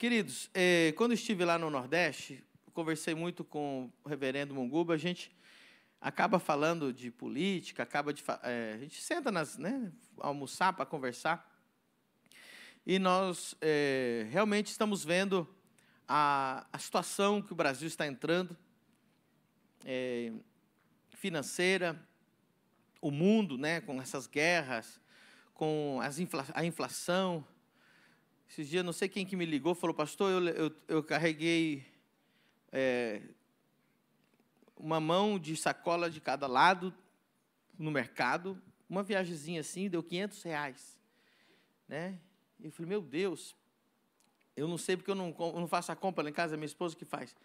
Queridos, eh, quando estive lá no Nordeste, conversei muito com o reverendo Munguba, a gente acaba falando de política, acaba de eh, a gente senta nas, né, almoçar para conversar. E nós eh, realmente estamos vendo a, a, situação que o Brasil está entrando, financeira, o mundo, né, com essas guerras, com infla a inflação, esses dias, não sei quem que me ligou, falou, pastor, eu, eu, eu carreguei é, uma mão de sacola de cada lado no mercado, uma viagemzinha assim, deu 500 reais. Né? E eu falei, meu Deus, eu não sei porque eu não, eu não faço a compra lá em casa, é minha esposa que faz.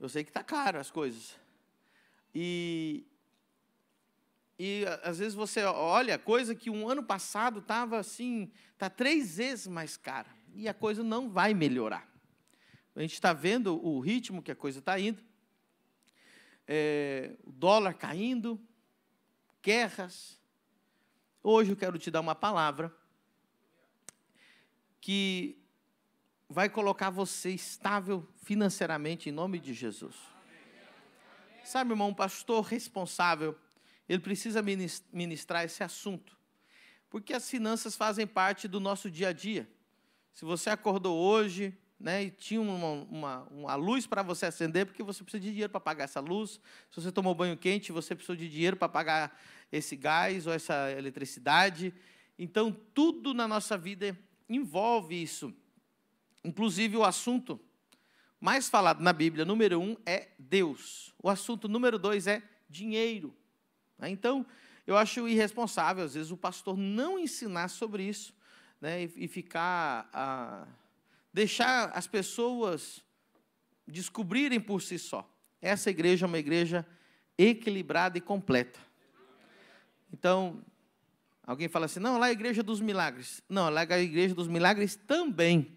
Eu sei que está caro as coisas. E, e às vezes você olha coisa que um ano passado estava assim, está três vezes mais cara e a coisa não vai melhorar. A gente está vendo o ritmo que a coisa está indo, é, o dólar caindo, guerras. Hoje eu quero te dar uma palavra que vai colocar você estável financeiramente em nome de Jesus. Sabe, irmão, um pastor responsável, ele precisa ministrar esse assunto, porque as finanças fazem parte do nosso dia a dia. Se você acordou hoje né, e tinha uma, uma, uma luz para você acender, porque você precisa de dinheiro para pagar essa luz. Se você tomou banho quente, você precisou de dinheiro para pagar esse gás ou essa eletricidade. Então, tudo na nossa vida envolve isso. Inclusive, o assunto mais falado na Bíblia, número um, é Deus. O assunto número dois é dinheiro. Né? Então, eu acho irresponsável, às vezes, o pastor não ensinar sobre isso né, e, e, ficar. a, deixar as pessoas descobrirem por si só. Essa igreja é uma igreja equilibrada e completa. Então, alguém fala assim: não, lá é a igreja dos milagres. Não, lá é a igreja dos milagres também.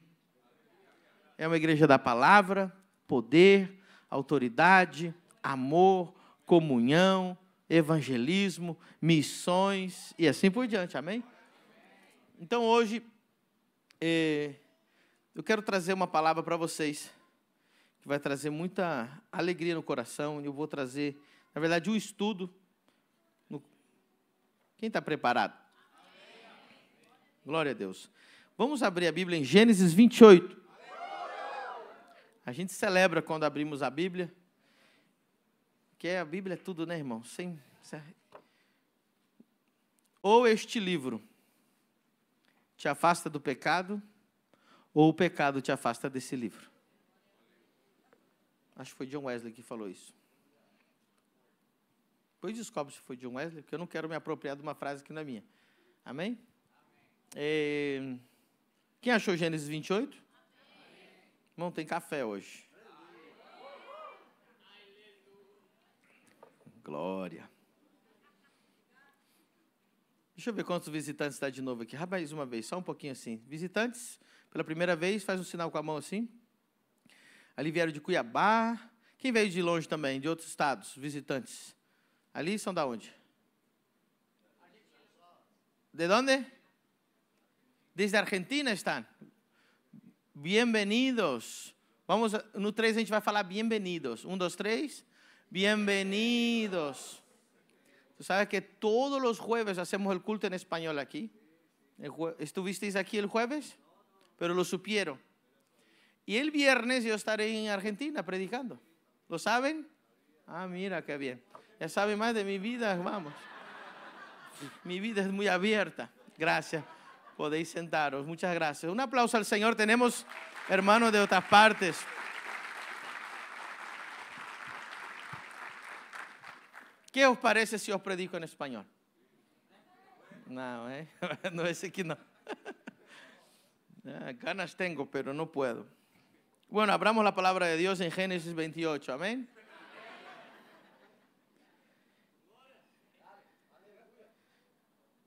É uma igreja da palavra, poder, autoridade, amor, comunhão, evangelismo, missões e assim por diante. Amém? Então hoje eh, eu quero trazer uma palavra para vocês que vai trazer muita alegria no coração. Eu vou trazer, na verdade, um estudo. No... Quem está preparado? Glória a Deus. Vamos abrir a Bíblia em Gênesis 28. A gente celebra quando abrimos a Bíblia, que é, a Bíblia é tudo, né, irmão? Sem... Ou este livro te afasta do pecado ou o pecado te afasta desse livro? Acho que foi John Wesley que falou isso. Depois descobre se foi John Wesley, porque eu não quero me apropriar de uma frase que não é minha. Amém? Amém. É... Quem achou Gênesis 28? Amém. Não tem café hoje. Glória. Deixa eu ver quantos visitantes está de novo aqui. Rapaz, mais uma vez, só um pouquinho assim. Visitantes, pela primeira vez, faz um sinal com a mão assim. Ali vieram de Cuiabá. Quem veio de longe também, de outros estados, visitantes? Ali são da onde? De onde? Desde a Argentina estão. Bienvenidos. Vamos, no três a gente vai falar bienvenidos. Um, dois, três. Bienvenidos. sabes que todos los jueves hacemos el culto en español aquí. ¿Estuvisteis aquí el jueves? Pero lo supieron. Y el viernes yo estaré en Argentina predicando. ¿Lo saben? Ah, mira qué bien. Ya saben más de mi vida, vamos. Mi vida es muy abierta. Gracias. Podéis sentaros. Muchas gracias. Un aplauso al Señor. Tenemos hermanos de otras partes. ¿Qué os parece si os predico en español? No, ¿eh? no es que no. Ah, ganas tengo, pero no puedo. Bueno, abramos la palabra de Dios en Génesis 28, amén.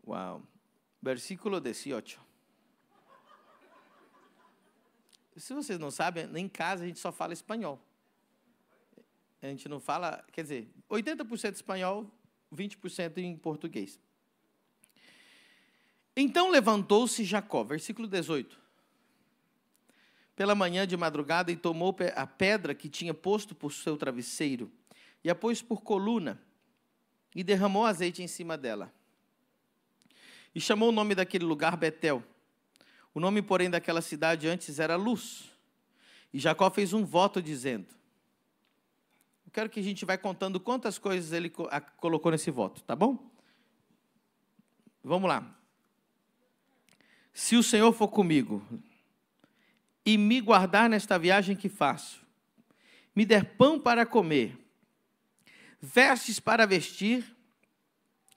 Wow. Versículo 18. Si ustedes no saben, en casa a gente só fala espanhol. A gente não fala, quer dizer, 80% espanhol, 20% em português. Então levantou-se Jacó, versículo 18. Pela manhã de madrugada e tomou a pedra que tinha posto por seu travesseiro e a pôs por coluna e derramou azeite em cima dela. E chamou o nome daquele lugar Betel. O nome, porém, daquela cidade antes era Luz. E Jacó fez um voto dizendo: quero que a gente vai contando quantas coisas ele colocou nesse voto, tá bom? Vamos lá. Se o Senhor for comigo e me guardar nesta viagem que faço, me der pão para comer, vestes para vestir,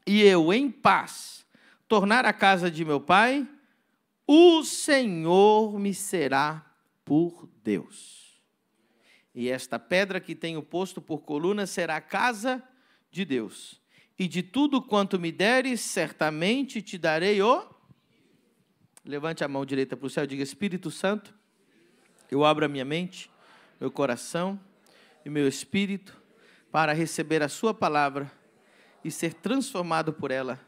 e eu em paz tornar a casa de meu pai, o Senhor me será por Deus. E esta pedra que tenho posto por coluna será a casa de Deus. E de tudo quanto me deres, certamente te darei o. Levante a mão direita para o céu e diga: Espírito Santo, eu abro a minha mente, meu coração e meu espírito para receber a Sua palavra e ser transformado por ela,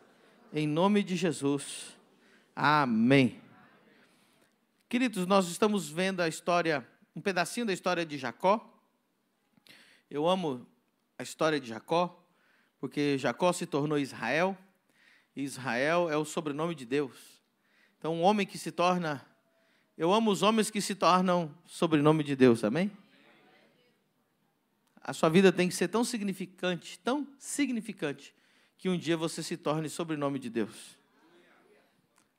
em nome de Jesus. Amém. Queridos, nós estamos vendo a história um pedacinho da história de Jacó. Eu amo a história de Jacó, porque Jacó se tornou Israel, e Israel é o sobrenome de Deus. Então, um homem que se torna. Eu amo os homens que se tornam sobrenome de Deus, amém? A sua vida tem que ser tão significante, tão significante, que um dia você se torne sobrenome de Deus.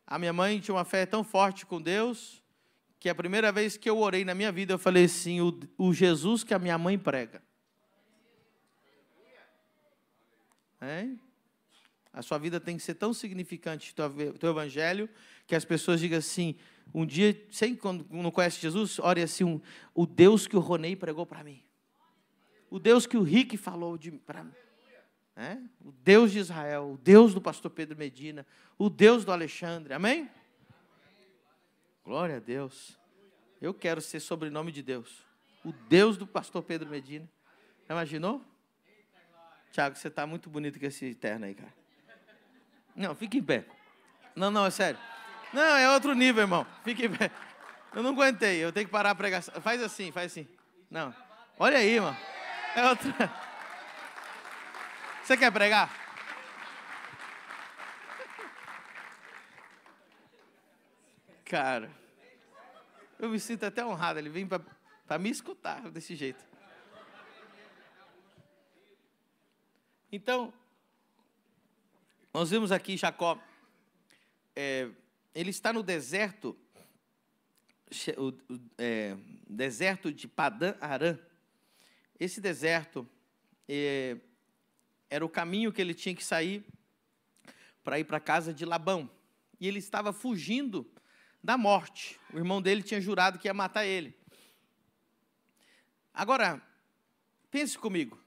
A minha mãe tinha uma fé tão forte com Deus que é a primeira vez que eu orei na minha vida, eu falei assim: o, o Jesus que a minha mãe prega. Hein? É? A sua vida tem que ser tão significante, o teu evangelho, que as pessoas digam assim, um dia, sem quando não conhece Jesus, ore assim, um, o Deus que o Ronei pregou para mim. O Deus que o Rick falou para mim. É? O Deus de Israel, o Deus do pastor Pedro Medina, o Deus do Alexandre, amém? Glória a Deus. Eu quero ser sobrenome de Deus. O Deus do pastor Pedro Medina. Já imaginou? Tiago, você está muito bonito com esse terno aí, cara. Não, fique em pé. Não, não, é sério. Não, é outro nível, irmão. Fique em pé. Eu não aguentei, eu tenho que parar a pregação. Faz assim, faz assim. Não. Olha aí, irmão. É outro. Você quer pregar? Cara, eu me sinto até honrado. Ele vem para me escutar desse jeito. Então, nós vemos aqui Jacó. É, ele está no deserto, o, é, deserto de Padã Arã. Esse deserto é, era o caminho que ele tinha que sair para ir para a casa de Labão. E ele estava fugindo da morte. O irmão dele tinha jurado que ia matar ele. Agora, pense comigo.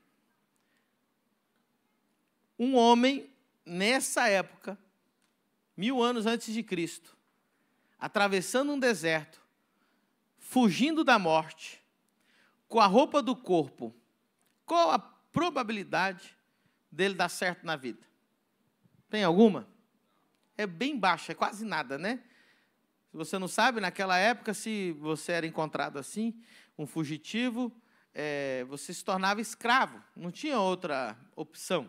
Um homem, nessa época, mil anos antes de Cristo, atravessando um deserto, fugindo da morte, com a roupa do corpo, qual a probabilidade dele dar certo na vida? Tem alguma? É bem baixa, é quase nada, né? Se você não sabe, naquela época, se você era encontrado assim, um fugitivo, é, você se tornava escravo. Não tinha outra opção.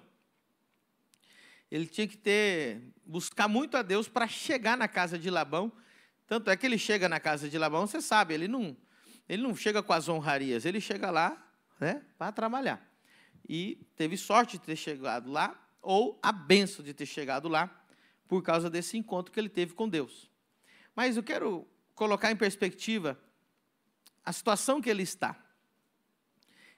Ele tinha que ter buscar muito a Deus para chegar na casa de Labão. Tanto é que ele chega na casa de Labão, você sabe, ele não ele não chega com as honrarias, ele chega lá, né, para trabalhar. E teve sorte de ter chegado lá ou a benção de ter chegado lá por causa desse encontro que ele teve com Deus. Mas eu quero colocar em perspectiva a situação que ele está.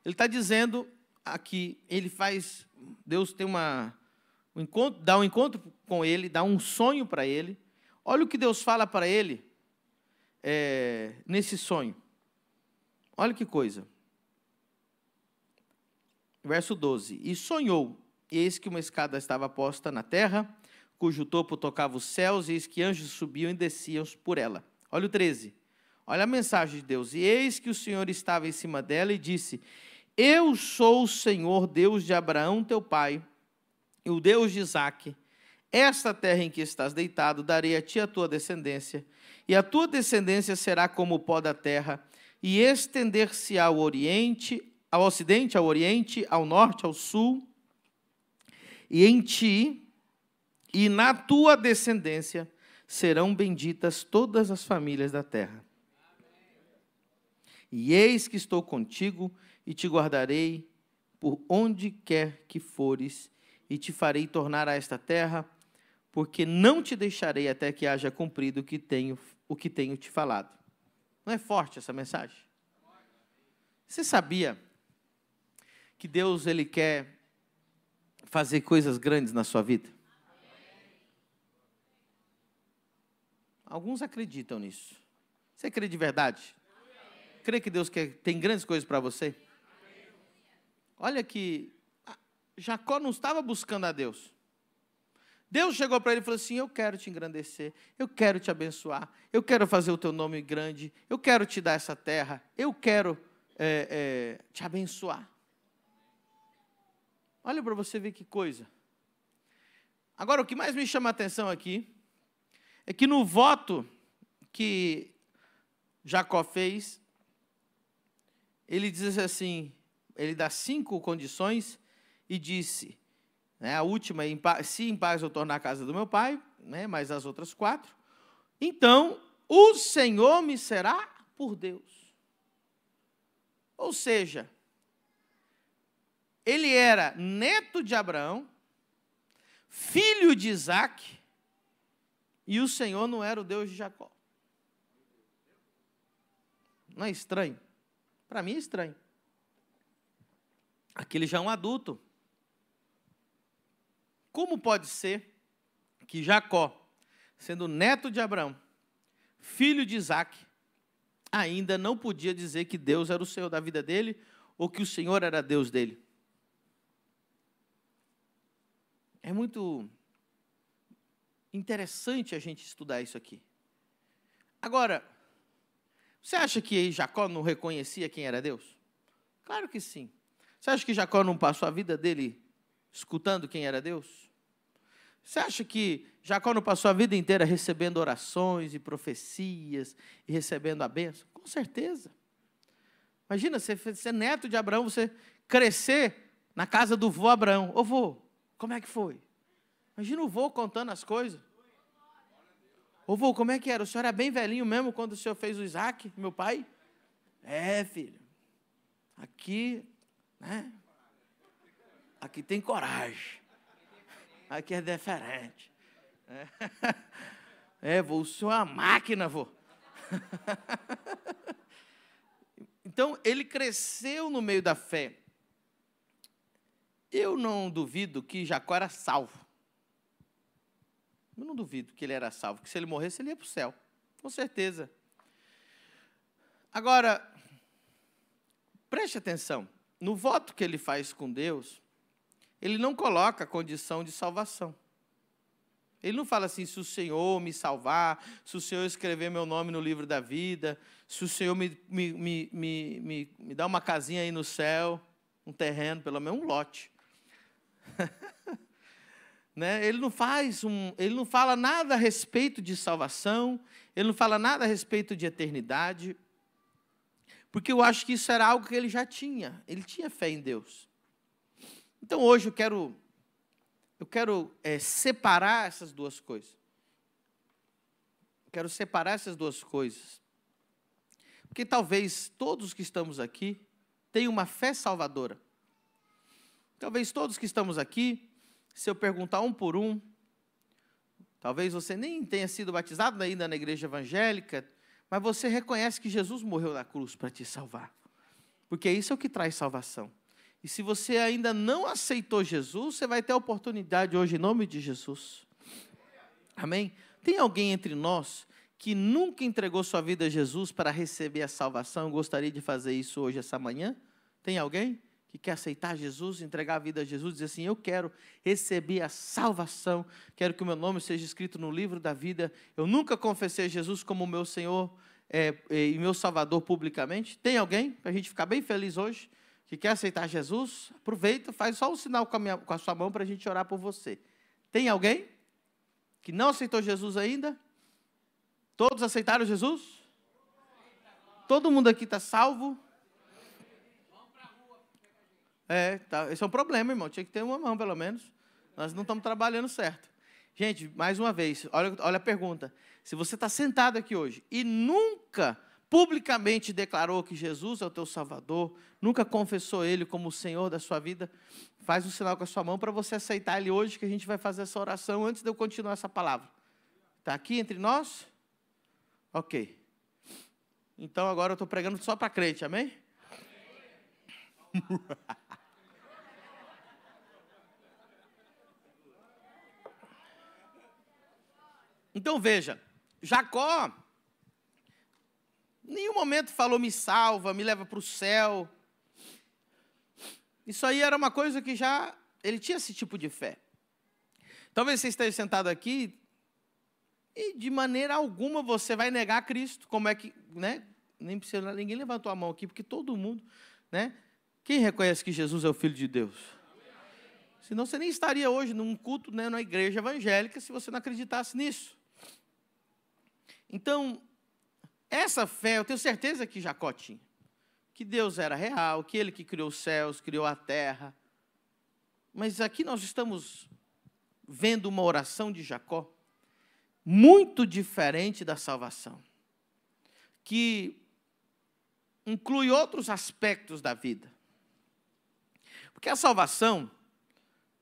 Ele está dizendo aqui, ele faz, Deus tem uma, um encontro, dá um encontro com ele, dá um sonho para ele. Olha o que Deus fala para ele é, nesse sonho. Olha que coisa. Verso 12: E sonhou, e eis que uma escada estava posta na terra, cujo topo tocava os céus, e eis que anjos subiam e desciam por ela. Olha o 13. Olha a mensagem de Deus. E eis que o Senhor estava em cima dela e disse: Eu sou o Senhor, Deus de Abraão, teu pai, e o Deus de Isaque. Esta terra em que estás deitado darei a ti a tua descendência, e a tua descendência será como o pó da terra, e estender-se ao oriente, ao ocidente, ao oriente, ao norte, ao sul, e em ti e na tua descendência serão benditas todas as famílias da terra. E eis que estou contigo e te guardarei por onde quer que fores, e te farei tornar a esta terra, porque não te deixarei até que haja cumprido o que tenho, o que tenho te falado. Não é forte essa mensagem? Você sabia que Deus ele quer fazer coisas grandes na sua vida? Alguns acreditam nisso. Você crê de verdade? Amém. Crê que Deus quer, tem grandes coisas para você? Amém. Olha que Jacó não estava buscando a Deus. Deus chegou para ele e falou assim: Eu quero te engrandecer, eu quero te abençoar, eu quero fazer o teu nome grande, eu quero te dar essa terra, eu quero é, é, te abençoar. Olha para você ver que coisa. Agora, o que mais me chama a atenção aqui é que no voto que Jacó fez, ele diz assim, ele dá cinco condições e disse, né, a última, se em paz eu tornar a casa do meu pai, né, mas as outras quatro, então o Senhor me será por Deus. Ou seja, ele era neto de Abraão, filho de Isaac, e o Senhor não era o Deus de Jacó. Não é estranho? Para mim é estranho. Aquele já é um adulto. Como pode ser que Jacó, sendo neto de Abraão, filho de Isaac, ainda não podia dizer que Deus era o Senhor da vida dele ou que o Senhor era Deus dele? É muito interessante a gente estudar isso aqui. Agora, você acha que Jacó não reconhecia quem era Deus? Claro que sim. Você acha que Jacó não passou a vida dele escutando quem era Deus? Você acha que Jacó não passou a vida inteira recebendo orações e profecias e recebendo a bênção? Com certeza. Imagina, você ser neto de Abraão, você crescer na casa do vô Abraão. Ô vô, como é que foi? Imagina o vô contando as coisas. Ô vô, como é que era? O senhor era bem velhinho mesmo quando o senhor fez o Isaac, meu pai? É, filho. Aqui, né? Aqui tem coragem. Aqui é diferente. É, é vô, o senhor é uma máquina, vô. Então, ele cresceu no meio da fé. Eu não duvido que Jacó era salvo. Eu não duvido que ele era salvo, que se ele morresse, ele ia para o céu, com certeza. Agora, preste atenção: no voto que ele faz com Deus, ele não coloca a condição de salvação. Ele não fala assim: se o Senhor me salvar, se o Senhor escrever meu nome no livro da vida, se o Senhor me, me, me, me, me, me dá uma casinha aí no céu, um terreno, pelo menos um lote. Né? Ele, não faz um, ele não fala nada a respeito de salvação, ele não fala nada a respeito de eternidade, porque eu acho que isso era algo que ele já tinha, ele tinha fé em Deus. Então hoje eu quero, eu quero é, separar essas duas coisas. Eu quero separar essas duas coisas. Porque talvez todos que estamos aqui tenham uma fé salvadora. Talvez todos que estamos aqui se eu perguntar um por um, talvez você nem tenha sido batizado ainda na igreja evangélica, mas você reconhece que Jesus morreu na cruz para te salvar. Porque isso é o que traz salvação. E se você ainda não aceitou Jesus, você vai ter a oportunidade hoje em nome de Jesus. Amém? Tem alguém entre nós que nunca entregou sua vida a Jesus para receber a salvação? Eu gostaria de fazer isso hoje, essa manhã? Tem alguém? que quer aceitar Jesus, entregar a vida a Jesus, dizer assim: Eu quero receber a salvação, quero que o meu nome seja escrito no livro da vida. Eu nunca confessei Jesus como meu Senhor é, é e meu Salvador publicamente. Tem alguém, para a gente ficar bem feliz hoje, que quer aceitar Jesus? Aproveita, faz só um sinal com a, minha, com a sua mão para a gente orar por você. Tem alguém que não aceitou Jesus ainda? Todos aceitaram Jesus? Todo mundo aqui está salvo? É, tá, esse é um problema, irmão. Tinha que ter uma mão, pelo menos. Nós não estamos trabalhando certo. Gente, mais uma vez, olha, olha a pergunta. Se você está sentado aqui hoje e nunca publicamente declarou que Jesus é o teu Salvador, nunca confessou Ele como o Senhor da sua vida, faz um sinal com a sua mão para você aceitar Ele hoje, que a gente vai fazer essa oração antes de eu continuar essa palavra. Está aqui entre nós? Ok. Então agora eu estou pregando só para crente, amém? amém. Então veja, Jacó, em nenhum momento falou: me salva, me leva para o céu. Isso aí era uma coisa que já ele tinha esse tipo de fé. Talvez você esteja sentado aqui e de maneira alguma você vai negar Cristo. Como é que, né? Nem precisa, ninguém levantou a mão aqui, porque todo mundo, né? Quem reconhece que Jesus é o Filho de Deus? Senão você nem estaria hoje num culto, né, na igreja evangélica, se você não acreditasse nisso. Então, essa fé, eu tenho certeza que Jacó tinha. Que Deus era real, que ele que criou os céus, criou a terra. Mas aqui nós estamos vendo uma oração de Jacó muito diferente da salvação, que inclui outros aspectos da vida. Porque a salvação,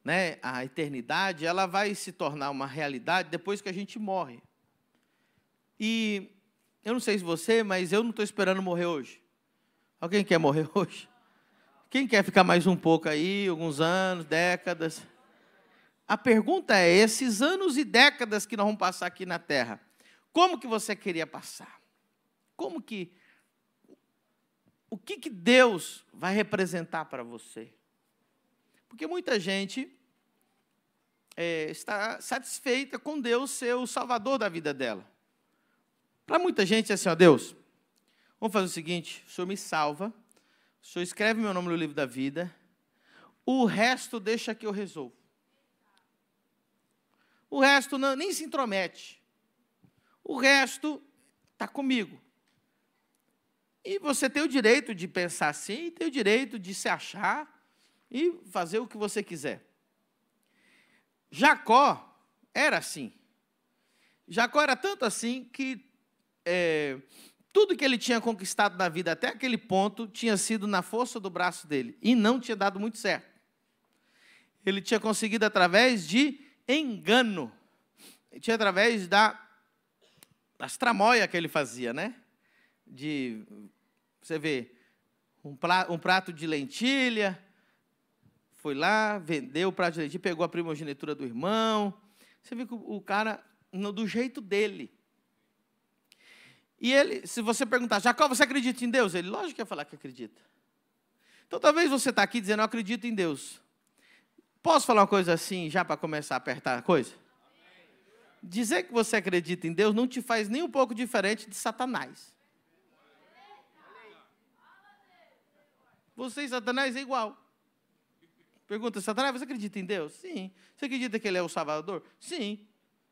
né, a eternidade, ela vai se tornar uma realidade depois que a gente morre. E eu não sei se você, mas eu não estou esperando morrer hoje. Alguém quer morrer hoje? Quem quer ficar mais um pouco aí, alguns anos, décadas? A pergunta é: esses anos e décadas que nós vamos passar aqui na Terra, como que você queria passar? Como que. O que, que Deus vai representar para você? Porque muita gente é, está satisfeita com Deus ser o salvador da vida dela. Para muita gente é assim, ó, Deus, vamos fazer o seguinte, o Senhor me salva, o Senhor escreve meu nome no livro da vida, o resto deixa que eu resolvo. O resto não, nem se intromete. O resto está comigo. E você tem o direito de pensar assim, tem o direito de se achar e fazer o que você quiser. Jacó era assim. Jacó era tanto assim que é, tudo que ele tinha conquistado na vida até aquele ponto tinha sido na força do braço dele e não tinha dado muito certo. Ele tinha conseguido através de engano, ele tinha através da, das tramóia que ele fazia, né? De você vê um, pra, um prato de lentilha, foi lá, vendeu o prato de lentilha, pegou a primogenitura do irmão. Você vê que o, o cara, no, do jeito dele, e ele, se você perguntar, Jacó, você acredita em Deus? Ele, lógico que ia falar que acredita. Então talvez você está aqui dizendo, eu acredito em Deus. Posso falar uma coisa assim, já para começar a apertar a coisa? Dizer que você acredita em Deus não te faz nem um pouco diferente de Satanás. Você e Satanás é igual. Pergunta, Satanás, você acredita em Deus? Sim. Você acredita que ele é o Salvador? Sim.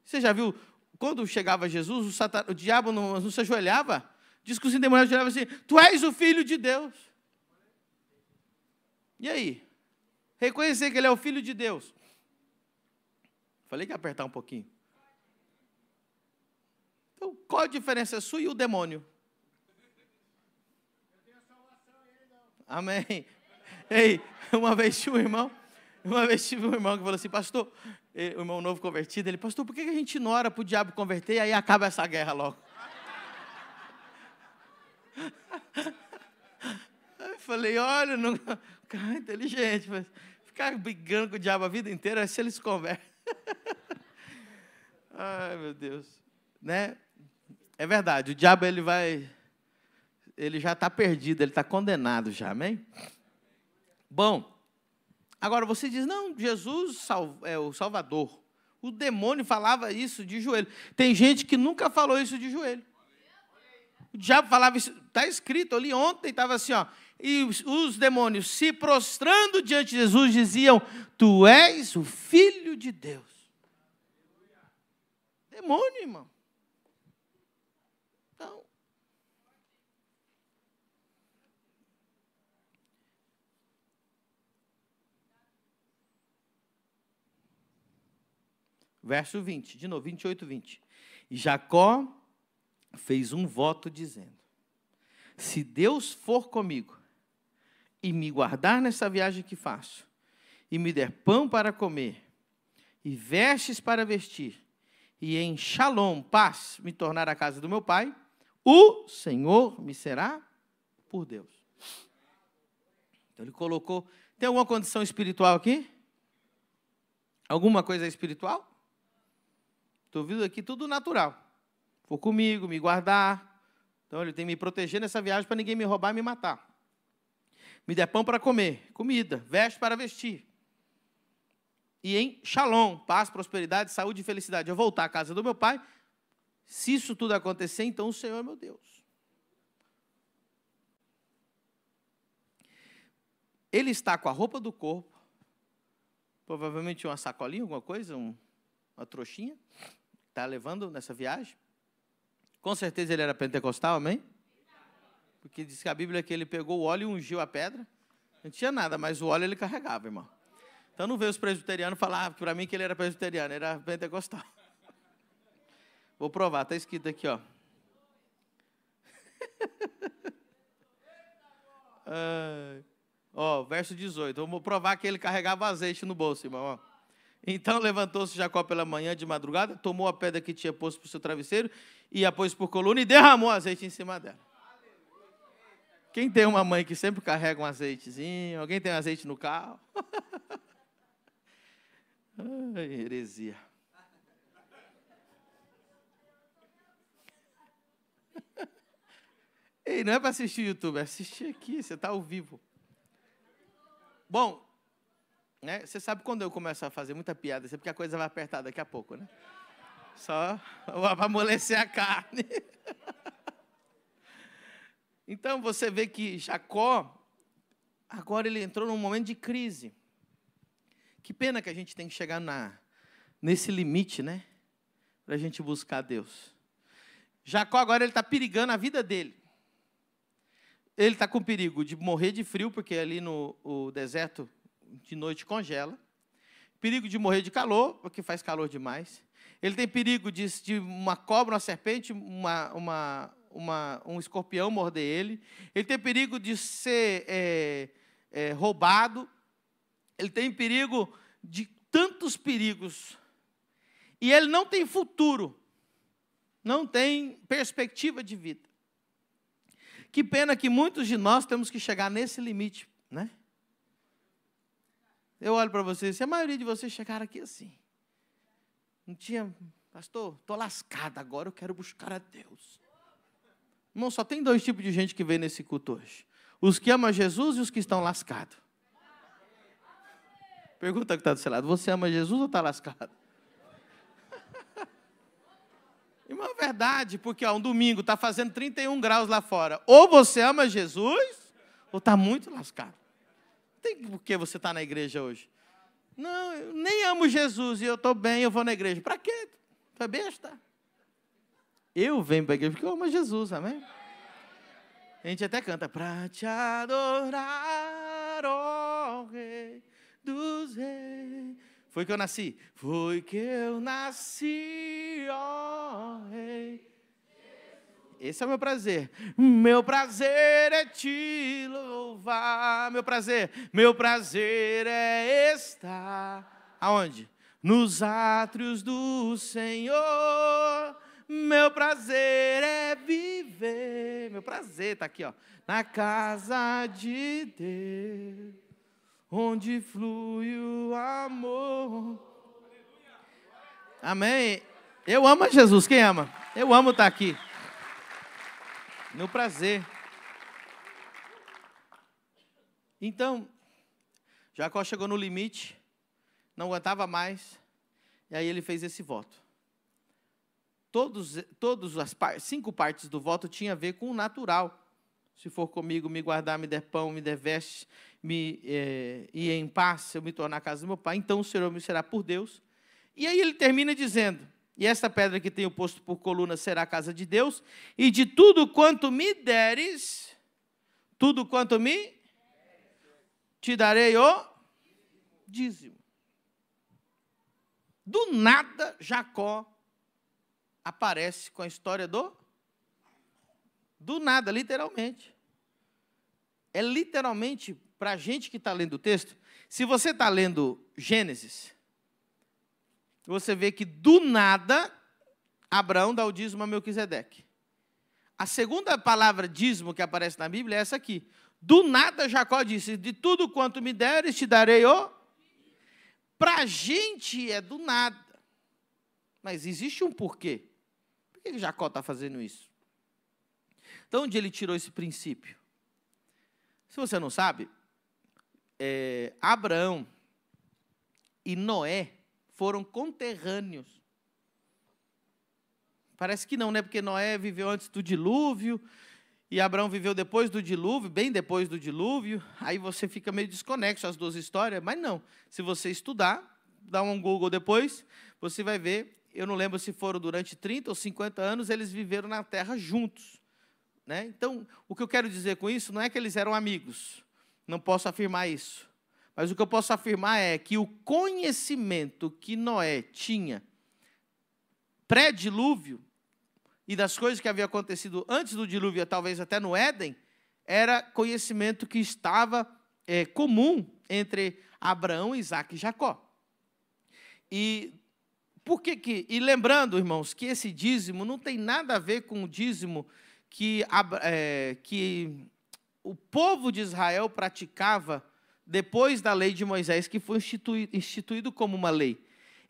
Você já viu quando chegava Jesus, o, satan... o diabo não, não, se ajoelhava. Diz que os endemoniados olhavam assim: Tu és o filho de Deus. E aí? Reconhecer que ele é o filho de Deus. Falei que ia apertar um pouquinho. Então, qual a diferença é sua e o demônio? Amém. Ei, uma vez tinha um irmão, uma vez tive um irmão que falou assim, pastor, o meu novo convertido, ele, pastor, por que a gente ignora para o diabo converter e aí acaba essa guerra logo? eu falei, olha, não... o cara é inteligente, mas ficar brigando com o diabo a vida inteira é se eles conversam. Ai, meu Deus. Né? É verdade, o diabo ele vai. Ele já está perdido, ele está condenado já, amém? Bom, Agora você diz, não, Jesus é o Salvador. O demônio falava isso de joelho. Tem gente que nunca falou isso de joelho. O diabo falava isso, está escrito ali ontem, estava assim, ó. E os demônios, se prostrando diante de Jesus, diziam: Tu és o Filho de Deus. Demônio, irmão. Verso 20, de novo, 28, 20. E Jacó fez um voto dizendo: Se Deus for comigo e me guardar nessa viagem que faço, e me der pão para comer, e vestes para vestir, e em Shalom, paz, me tornar a casa do meu pai, o Senhor me será por Deus. Então ele colocou. Tem alguma condição espiritual aqui? Alguma coisa espiritual? Estou vindo aqui tudo natural. Vou comigo, me guardar. Então ele tem que me proteger nessa viagem para ninguém me roubar e me matar. Me der pão para comer, comida, veste para vestir. E em shalom, paz, prosperidade, saúde e felicidade. Eu voltar à casa do meu pai. Se isso tudo acontecer, então o Senhor é meu Deus. Ele está com a roupa do corpo, provavelmente uma sacolinha, alguma coisa, um, uma trouxinha está levando nessa viagem? Com certeza ele era pentecostal, amém? Porque diz que a Bíblia é que ele pegou o óleo e ungiu a pedra. Não tinha nada, mas o óleo ele carregava, irmão. Então não veio os presbiterianos falar ah, para mim que ele era presbiteriano, ele era pentecostal. Vou provar, está escrito aqui, ó. ah, ó, verso 18. Vamos provar que ele carregava azeite no bolso, irmão. Ó. Então levantou-se Jacó pela manhã de madrugada, tomou a pedra que tinha posto para o seu travesseiro e a pôs por coluna e derramou azeite em cima dela. Quem tem uma mãe que sempre carrega um azeitezinho? Alguém tem azeite no carro? Ai, heresia. Ei, não é para assistir YouTube, é assistir aqui, você está ao vivo. Bom, né? Você sabe quando eu começo a fazer muita piada, é porque a coisa vai apertar daqui a pouco, né? Só para amolecer a carne. Então você vê que Jacó, agora ele entrou num momento de crise. Que pena que a gente tem que chegar na, nesse limite, né? Para a gente buscar Deus. Jacó agora ele está perigando a vida dele. Ele está com perigo de morrer de frio, porque ali no deserto de noite congela. Perigo de morrer de calor, porque faz calor demais. Ele tem perigo de, de uma cobra, uma serpente, uma, uma, uma, um escorpião morder ele. Ele tem perigo de ser é, é, roubado. Ele tem perigo de tantos perigos. E ele não tem futuro. Não tem perspectiva de vida. Que pena que muitos de nós temos que chegar nesse limite eu olho para vocês, se a maioria de vocês chegaram aqui assim, não tinha, pastor, estou lascado agora, eu quero buscar a Deus. Irmão, só tem dois tipos de gente que vem nesse culto hoje: os que amam Jesus e os que estão lascados. Pergunta que está do seu lado: você ama Jesus ou está lascado? E uma é verdade, porque ó, um domingo está fazendo 31 graus lá fora. Ou você ama Jesus, ou está muito lascado tem por que você está na igreja hoje. Não, eu nem amo Jesus e eu estou bem, eu vou na igreja. Para quê? Tu é besta? Eu venho para a igreja porque eu amo Jesus, amém? A gente até canta, para te adorar, ó oh rei dos reis. Foi que eu nasci, foi que eu nasci, ó oh rei esse é o meu prazer. Meu prazer é te louvar. Meu prazer. Meu prazer é estar. Aonde? Nos átrios do Senhor. Meu prazer é viver. Meu prazer está aqui, ó. Na casa de Deus, onde flui o amor. Amém. Eu amo Jesus. Quem ama? Eu amo estar tá aqui. No prazer. Então, Jacó chegou no limite, não aguentava mais, e aí ele fez esse voto. Todos, todas as cinco partes do voto tinha a ver com o natural. Se for comigo, me guardar, me der pão, me der veste, me eh, ir em paz, eu me tornar a casa do meu pai, então o Senhor me será por Deus. E aí ele termina dizendo: e esta pedra que tenho posto por coluna será a casa de Deus, e de tudo quanto me deres, tudo quanto me te darei o dízimo. Do nada, Jacó aparece com a história do do nada, literalmente. É literalmente para a gente que está lendo o texto. Se você está lendo Gênesis, você vê que do nada Abraão dá o dízimo a Melquisedeque. A segunda palavra dízimo que aparece na Bíblia é essa aqui. Do nada Jacó disse: De tudo quanto me deres, te darei o. Para a gente é do nada. Mas existe um porquê. Por que Jacó está fazendo isso? Então, onde ele tirou esse princípio? Se você não sabe, é, Abraão e Noé foram conterrâneos. Parece que não, né? Porque Noé viveu antes do dilúvio e Abraão viveu depois do dilúvio, bem depois do dilúvio. Aí você fica meio desconexo as duas histórias, mas não. Se você estudar, dá um Google depois, você vai ver. Eu não lembro se foram durante 30 ou 50 anos, eles viveram na terra juntos. Né? Então, o que eu quero dizer com isso não é que eles eram amigos. Não posso afirmar isso. Mas o que eu posso afirmar é que o conhecimento que Noé tinha pré-dilúvio e das coisas que havia acontecido antes do dilúvio, talvez até no Éden, era conhecimento que estava é, comum entre Abraão, Isaac e Jacó. E por que que? E lembrando, irmãos, que esse dízimo não tem nada a ver com o dízimo que, é, que o povo de Israel praticava depois da lei de Moisés, que foi instituído, instituído como uma lei.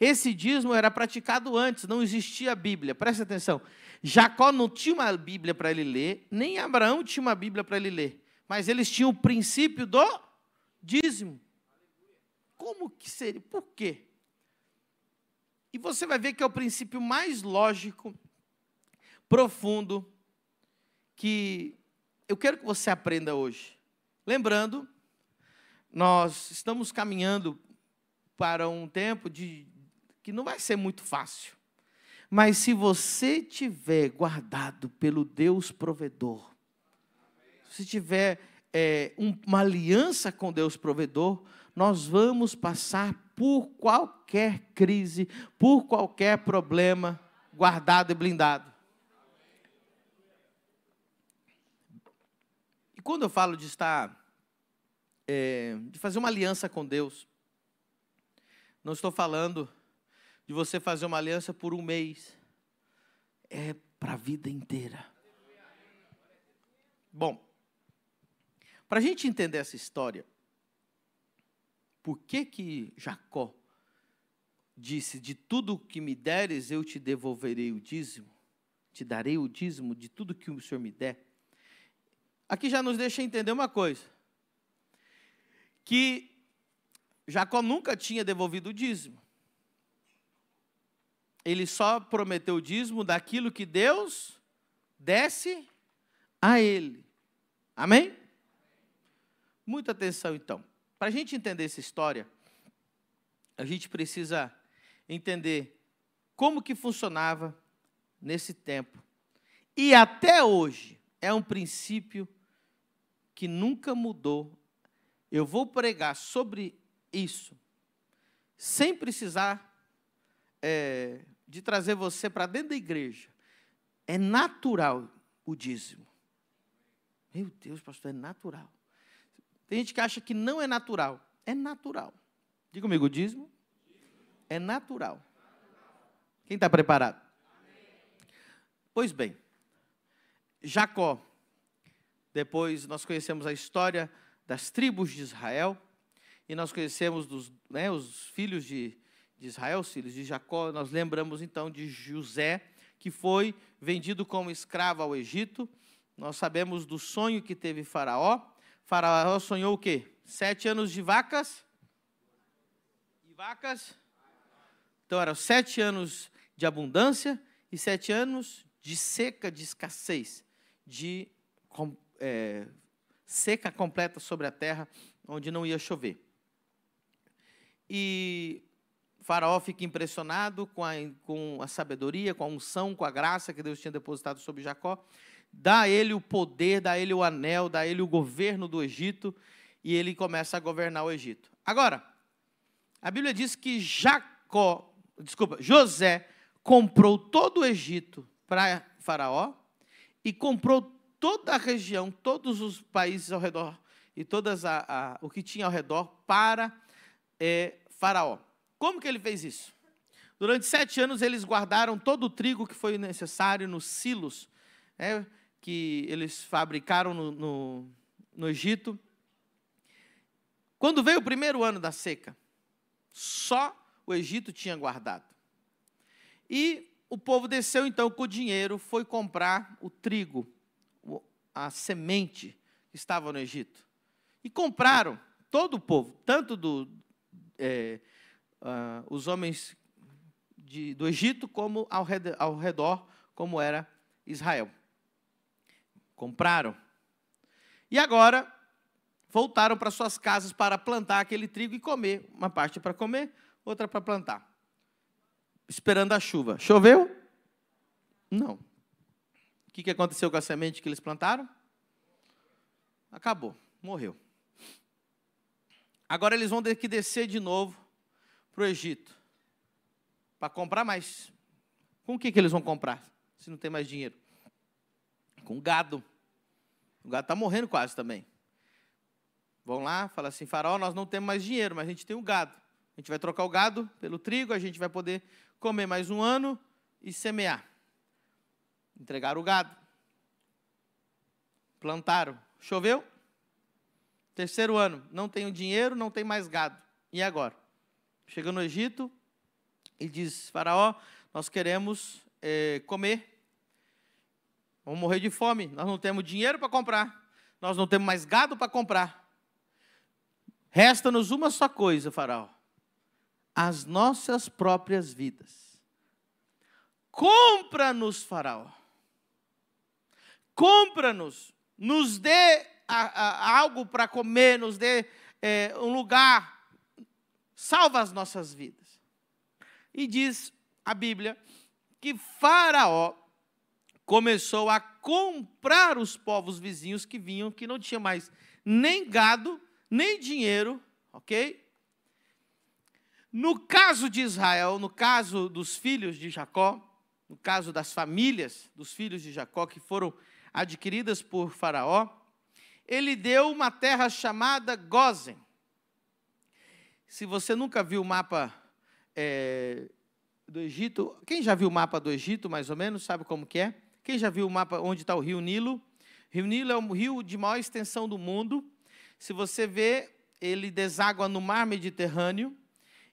Esse dízimo era praticado antes, não existia a Bíblia. Presta atenção. Jacó não tinha uma Bíblia para ele ler, nem Abraão tinha uma Bíblia para ele ler. Mas eles tinham o princípio do dízimo. Como que seria? Por quê? E você vai ver que é o princípio mais lógico, profundo, que eu quero que você aprenda hoje. Lembrando nós estamos caminhando para um tempo de que não vai ser muito fácil. Mas se você tiver guardado pelo Deus provedor, se tiver é, uma aliança com Deus provedor, nós vamos passar por qualquer crise, por qualquer problema, guardado e blindado. E quando eu falo de estar é, de fazer uma aliança com Deus. Não estou falando de você fazer uma aliança por um mês. É para a vida inteira. Bom, para a gente entender essa história, por que que Jacó disse: De tudo que me deres, eu te devolverei o dízimo, te darei o dízimo de tudo que o Senhor me der. Aqui já nos deixa entender uma coisa: que Jacó nunca tinha devolvido o dízimo. Ele só prometeu o dízimo daquilo que Deus desse a ele. Amém? Muita atenção então. Para a gente entender essa história, a gente precisa entender como que funcionava nesse tempo. E até hoje é um princípio que nunca mudou eu vou pregar sobre isso, sem precisar é, de trazer você para dentro da igreja. É natural o dízimo. Meu Deus, pastor, é natural. Tem gente que acha que não é natural. É natural. Diga comigo, o dízimo é natural. Quem está preparado? Pois bem, Jacó. Depois nós conhecemos a história das tribos de Israel, e nós conhecemos dos, né, os filhos de, de Israel, os filhos de Jacó, nós lembramos então de José, que foi vendido como escravo ao Egito, nós sabemos do sonho que teve Faraó, Faraó sonhou o quê? Sete anos de vacas, e vacas, então eram sete anos de abundância e sete anos de seca, de escassez, de é, seca completa sobre a terra, onde não ia chover. E Faraó fica impressionado com a, com a sabedoria, com a unção, com a graça que Deus tinha depositado sobre Jacó. Dá a ele o poder, dá a ele o anel, dá a ele o governo do Egito e ele começa a governar o Egito. Agora, a Bíblia diz que Jacó, desculpa, José comprou todo o Egito para Faraó e comprou toda a região, todos os países ao redor e todas a, a, o que tinha ao redor para é, Faraó. Como que ele fez isso? Durante sete anos eles guardaram todo o trigo que foi necessário nos silos né, que eles fabricaram no, no, no Egito. Quando veio o primeiro ano da seca, só o Egito tinha guardado. E o povo desceu então com o dinheiro, foi comprar o trigo a semente que estava no Egito. E compraram todo o povo, tanto do, é, uh, os homens de, do Egito como ao redor, ao redor, como era Israel. Compraram. E agora voltaram para suas casas para plantar aquele trigo e comer, uma parte para comer, outra para plantar. Esperando a chuva. Choveu? Não. O que, que aconteceu com a semente que eles plantaram? Acabou, morreu. Agora eles vão ter que descer de novo para o Egito para comprar mais. Com o que, que eles vão comprar se não tem mais dinheiro? Com gado. O gado está morrendo quase também. Vão lá, fala assim: Faraó, nós não temos mais dinheiro, mas a gente tem o gado. A gente vai trocar o gado pelo trigo, a gente vai poder comer mais um ano e semear. Entregaram o gado. Plantaram. Choveu? Terceiro ano, não tenho dinheiro, não tem mais gado. E agora? Chega no Egito e diz: Faraó, nós queremos é, comer. Vamos morrer de fome. Nós não temos dinheiro para comprar. Nós não temos mais gado para comprar. Resta-nos uma só coisa, Faraó: as nossas próprias vidas. Compra-nos, Faraó compra-nos, nos dê a, a, algo para comer, nos dê é, um lugar, salva as nossas vidas. E diz a Bíblia que Faraó começou a comprar os povos vizinhos que vinham, que não tinha mais nem gado, nem dinheiro, ok? No caso de Israel, no caso dos filhos de Jacó, no caso das famílias dos filhos de Jacó que foram adquiridas por Faraó, ele deu uma terra chamada Gozen. Se você nunca viu o mapa é, do Egito, quem já viu o mapa do Egito, mais ou menos, sabe como que é? Quem já viu o mapa onde está o rio Nilo? O rio Nilo é o rio de maior extensão do mundo. Se você vê, ele deságua no mar Mediterrâneo.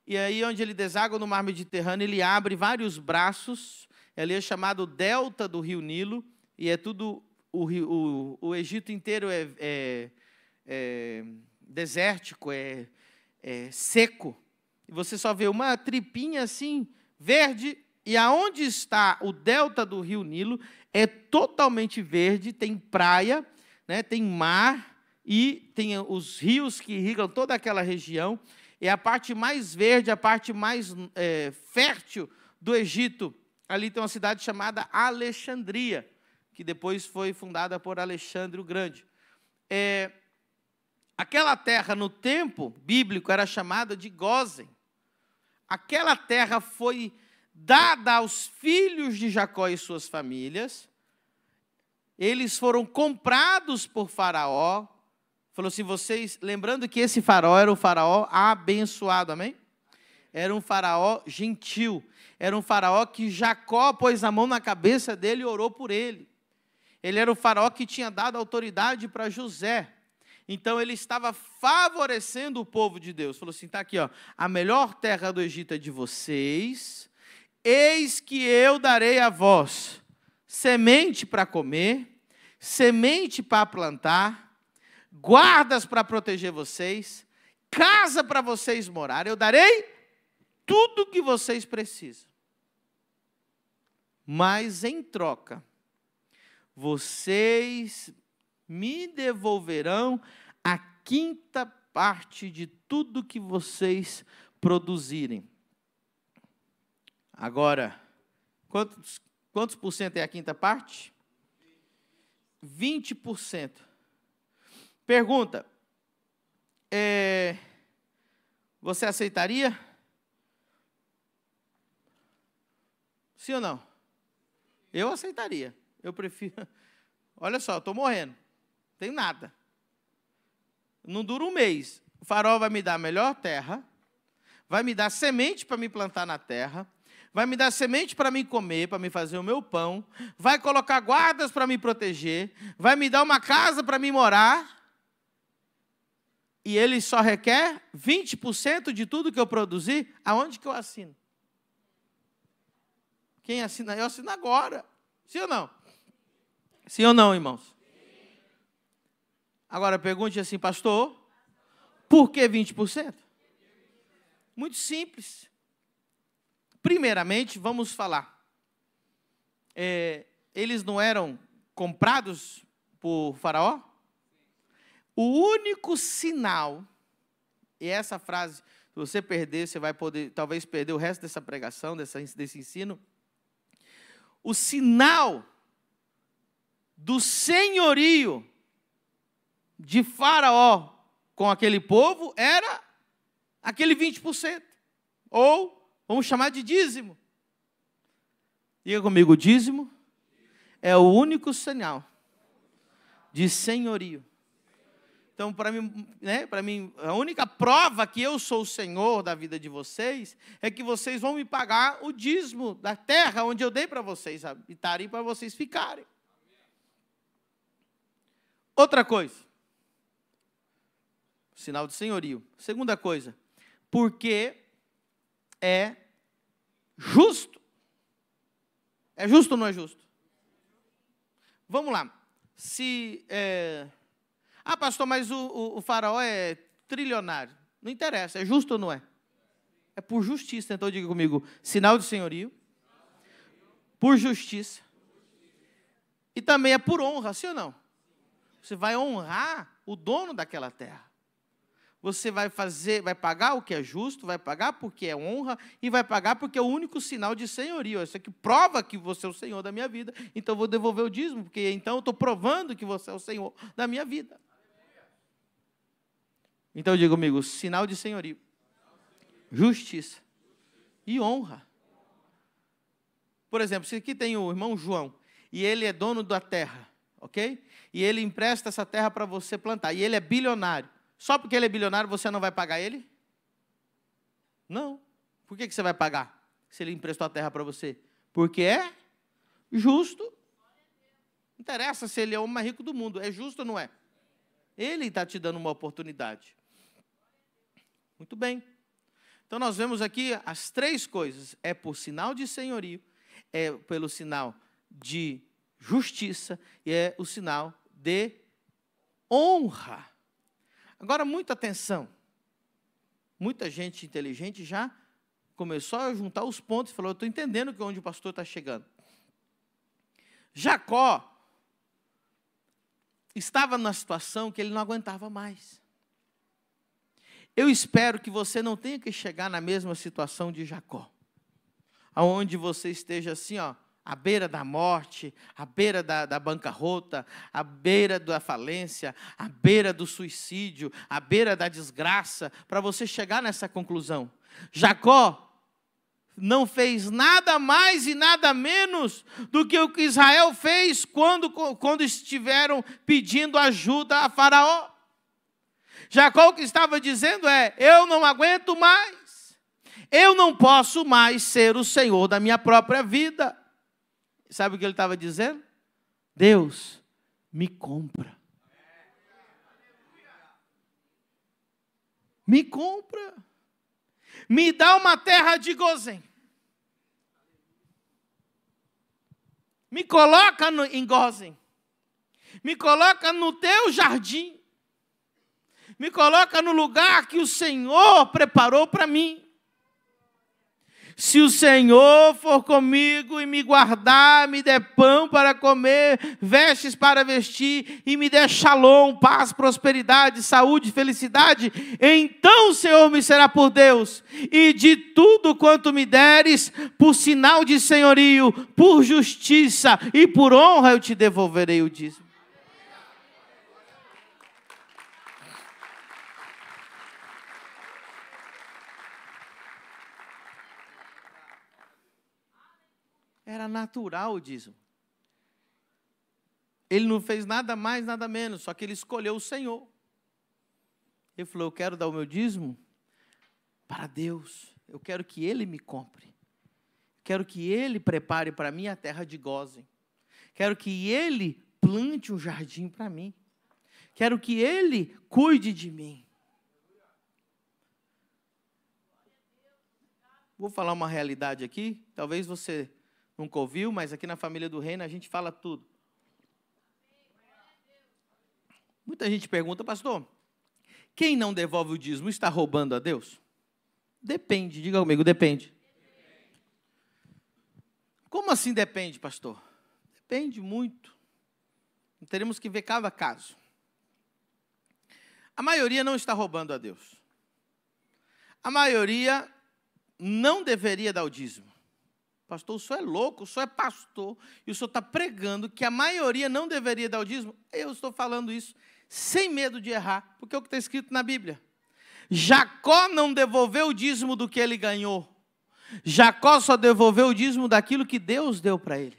E aí, onde ele deságua no mar Mediterrâneo, ele abre vários braços. Ele é chamado delta do rio Nilo. E é tudo o, o, o Egito inteiro é, é, é desértico, é, é seco. E você só vê uma tripinha assim, verde, e aonde está o delta do rio Nilo é totalmente verde, tem praia, né, tem mar e tem os rios que irrigam toda aquela região. É a parte mais verde, a parte mais é, fértil do Egito. Ali tem uma cidade chamada Alexandria que depois foi fundada por Alexandre o Grande. É, aquela terra, no tempo bíblico, era chamada de Gozen. Aquela terra foi dada aos filhos de Jacó e suas famílias. Eles foram comprados por Faraó. Falou assim: vocês, lembrando que esse faraó era o faraó abençoado, amém? Era um faraó gentil. Era um faraó que Jacó pôs a mão na cabeça dele e orou por ele. Ele era o faraó que tinha dado autoridade para José. Então ele estava favorecendo o povo de Deus. Falou assim: está aqui, ó, a melhor terra do Egito é de vocês. Eis que eu darei a vós semente para comer, semente para plantar, guardas para proteger vocês, casa para vocês morar. Eu darei tudo que vocês precisam. Mas em troca, vocês me devolverão a quinta parte de tudo que vocês produzirem. Agora, quantos, quantos por cento é a quinta parte? 20%. Pergunta: é, você aceitaria? Sim ou não? Eu aceitaria. Eu prefiro. Olha só, estou morrendo. Não tenho nada. Não dura um mês. O farol vai me dar melhor terra, vai me dar semente para me plantar na terra, vai me dar semente para me comer, para me fazer o meu pão, vai colocar guardas para me proteger, vai me dar uma casa para me morar. E ele só requer 20% de tudo que eu produzi. aonde que eu assino? Quem assina? Eu assino agora. Sim ou não? Sim ou não, irmãos? Sim. Agora pergunte assim, pastor, por que 20%? Muito simples. Primeiramente, vamos falar. É, eles não eram comprados por Faraó? O único sinal, e essa frase, se você perder, você vai poder, talvez, perder o resto dessa pregação, dessa, desse ensino. O sinal do senhorio de Faraó com aquele povo era aquele 20%, ou vamos chamar de dízimo. Diga comigo, dízimo é o único sinal de senhorio. Então, para mim, né, para mim, a única prova que eu sou o Senhor da vida de vocês é que vocês vão me pagar o dízimo da terra onde eu dei para vocês habitarem, para vocês ficarem. Outra coisa. Sinal de senhorio. Segunda coisa. Porque é justo. É justo ou não é justo? Vamos lá. Se. É... Ah, pastor, mas o, o, o faraó é trilionário. Não interessa, é justo ou não é? É por justiça. Então diga comigo: sinal de senhorio, por justiça. E também é por honra, sim ou não? Você vai honrar o dono daquela terra. Você vai fazer, vai pagar o que é justo, vai pagar porque é honra e vai pagar porque é o único sinal de senhorio. Isso aqui prova que você é o Senhor da minha vida, então eu vou devolver o dízimo, porque então eu estou provando que você é o Senhor da minha vida. Então diga comigo, sinal de senhorio, justiça e honra. Por exemplo, se aqui tem o irmão João e ele é dono da terra, ok? e ele empresta essa terra para você plantar, e ele é bilionário. Só porque ele é bilionário, você não vai pagar ele? Não. Por que, que você vai pagar se ele emprestou a terra para você? Porque é justo. Não interessa se ele é o mais rico do mundo, é justo ou não é? Ele está te dando uma oportunidade. Muito bem. Então nós vemos aqui as três coisas: é por sinal de senhorio, é pelo sinal de justiça e é o sinal de honra. Agora, muita atenção. Muita gente inteligente já começou a juntar os pontos e falou: Eu estou entendendo que onde o pastor está chegando. Jacó estava numa situação que ele não aguentava mais. Eu espero que você não tenha que chegar na mesma situação de Jacó, aonde você esteja assim, ó à beira da morte, à beira da, da bancarrota, à beira da falência, à beira do suicídio, à beira da desgraça, para você chegar nessa conclusão. Jacó não fez nada mais e nada menos do que o que Israel fez quando, quando estiveram pedindo ajuda a Faraó. Jacó o que estava dizendo é: eu não aguento mais, eu não posso mais ser o senhor da minha própria vida. Sabe o que ele estava dizendo? Deus, me compra. Me compra. Me dá uma terra de Gozen. Me coloca no, em Gozen. Me coloca no teu jardim. Me coloca no lugar que o Senhor preparou para mim. Se o Senhor for comigo e me guardar, me der pão para comer, vestes para vestir e me der shalom, paz, prosperidade, saúde, felicidade, então o Senhor me será por Deus. E de tudo quanto me deres, por sinal de senhorio, por justiça e por honra eu te devolverei o dízimo. Era natural o dízimo. Ele não fez nada mais, nada menos, só que ele escolheu o Senhor. Ele falou: Eu quero dar o meu dízimo para Deus. Eu quero que Ele me compre. Quero que Ele prepare para mim a terra de Gozem. Quero que Ele plante um jardim para mim. Quero que Ele cuide de mim. Vou falar uma realidade aqui. Talvez você nunca ouviu, mas aqui na família do reino a gente fala tudo. Muita gente pergunta, pastor, quem não devolve o dízimo está roubando a Deus? Depende, diga comigo, depende. Como assim depende, pastor? Depende muito. Teremos que ver cada caso. A maioria não está roubando a Deus. A maioria não deveria dar o dízimo. Pastor, o senhor é louco, o senhor é pastor, e o senhor está pregando que a maioria não deveria dar o dízimo. Eu estou falando isso sem medo de errar, porque é o que está escrito na Bíblia. Jacó não devolveu o dízimo do que ele ganhou. Jacó só devolveu o dízimo daquilo que Deus deu para ele.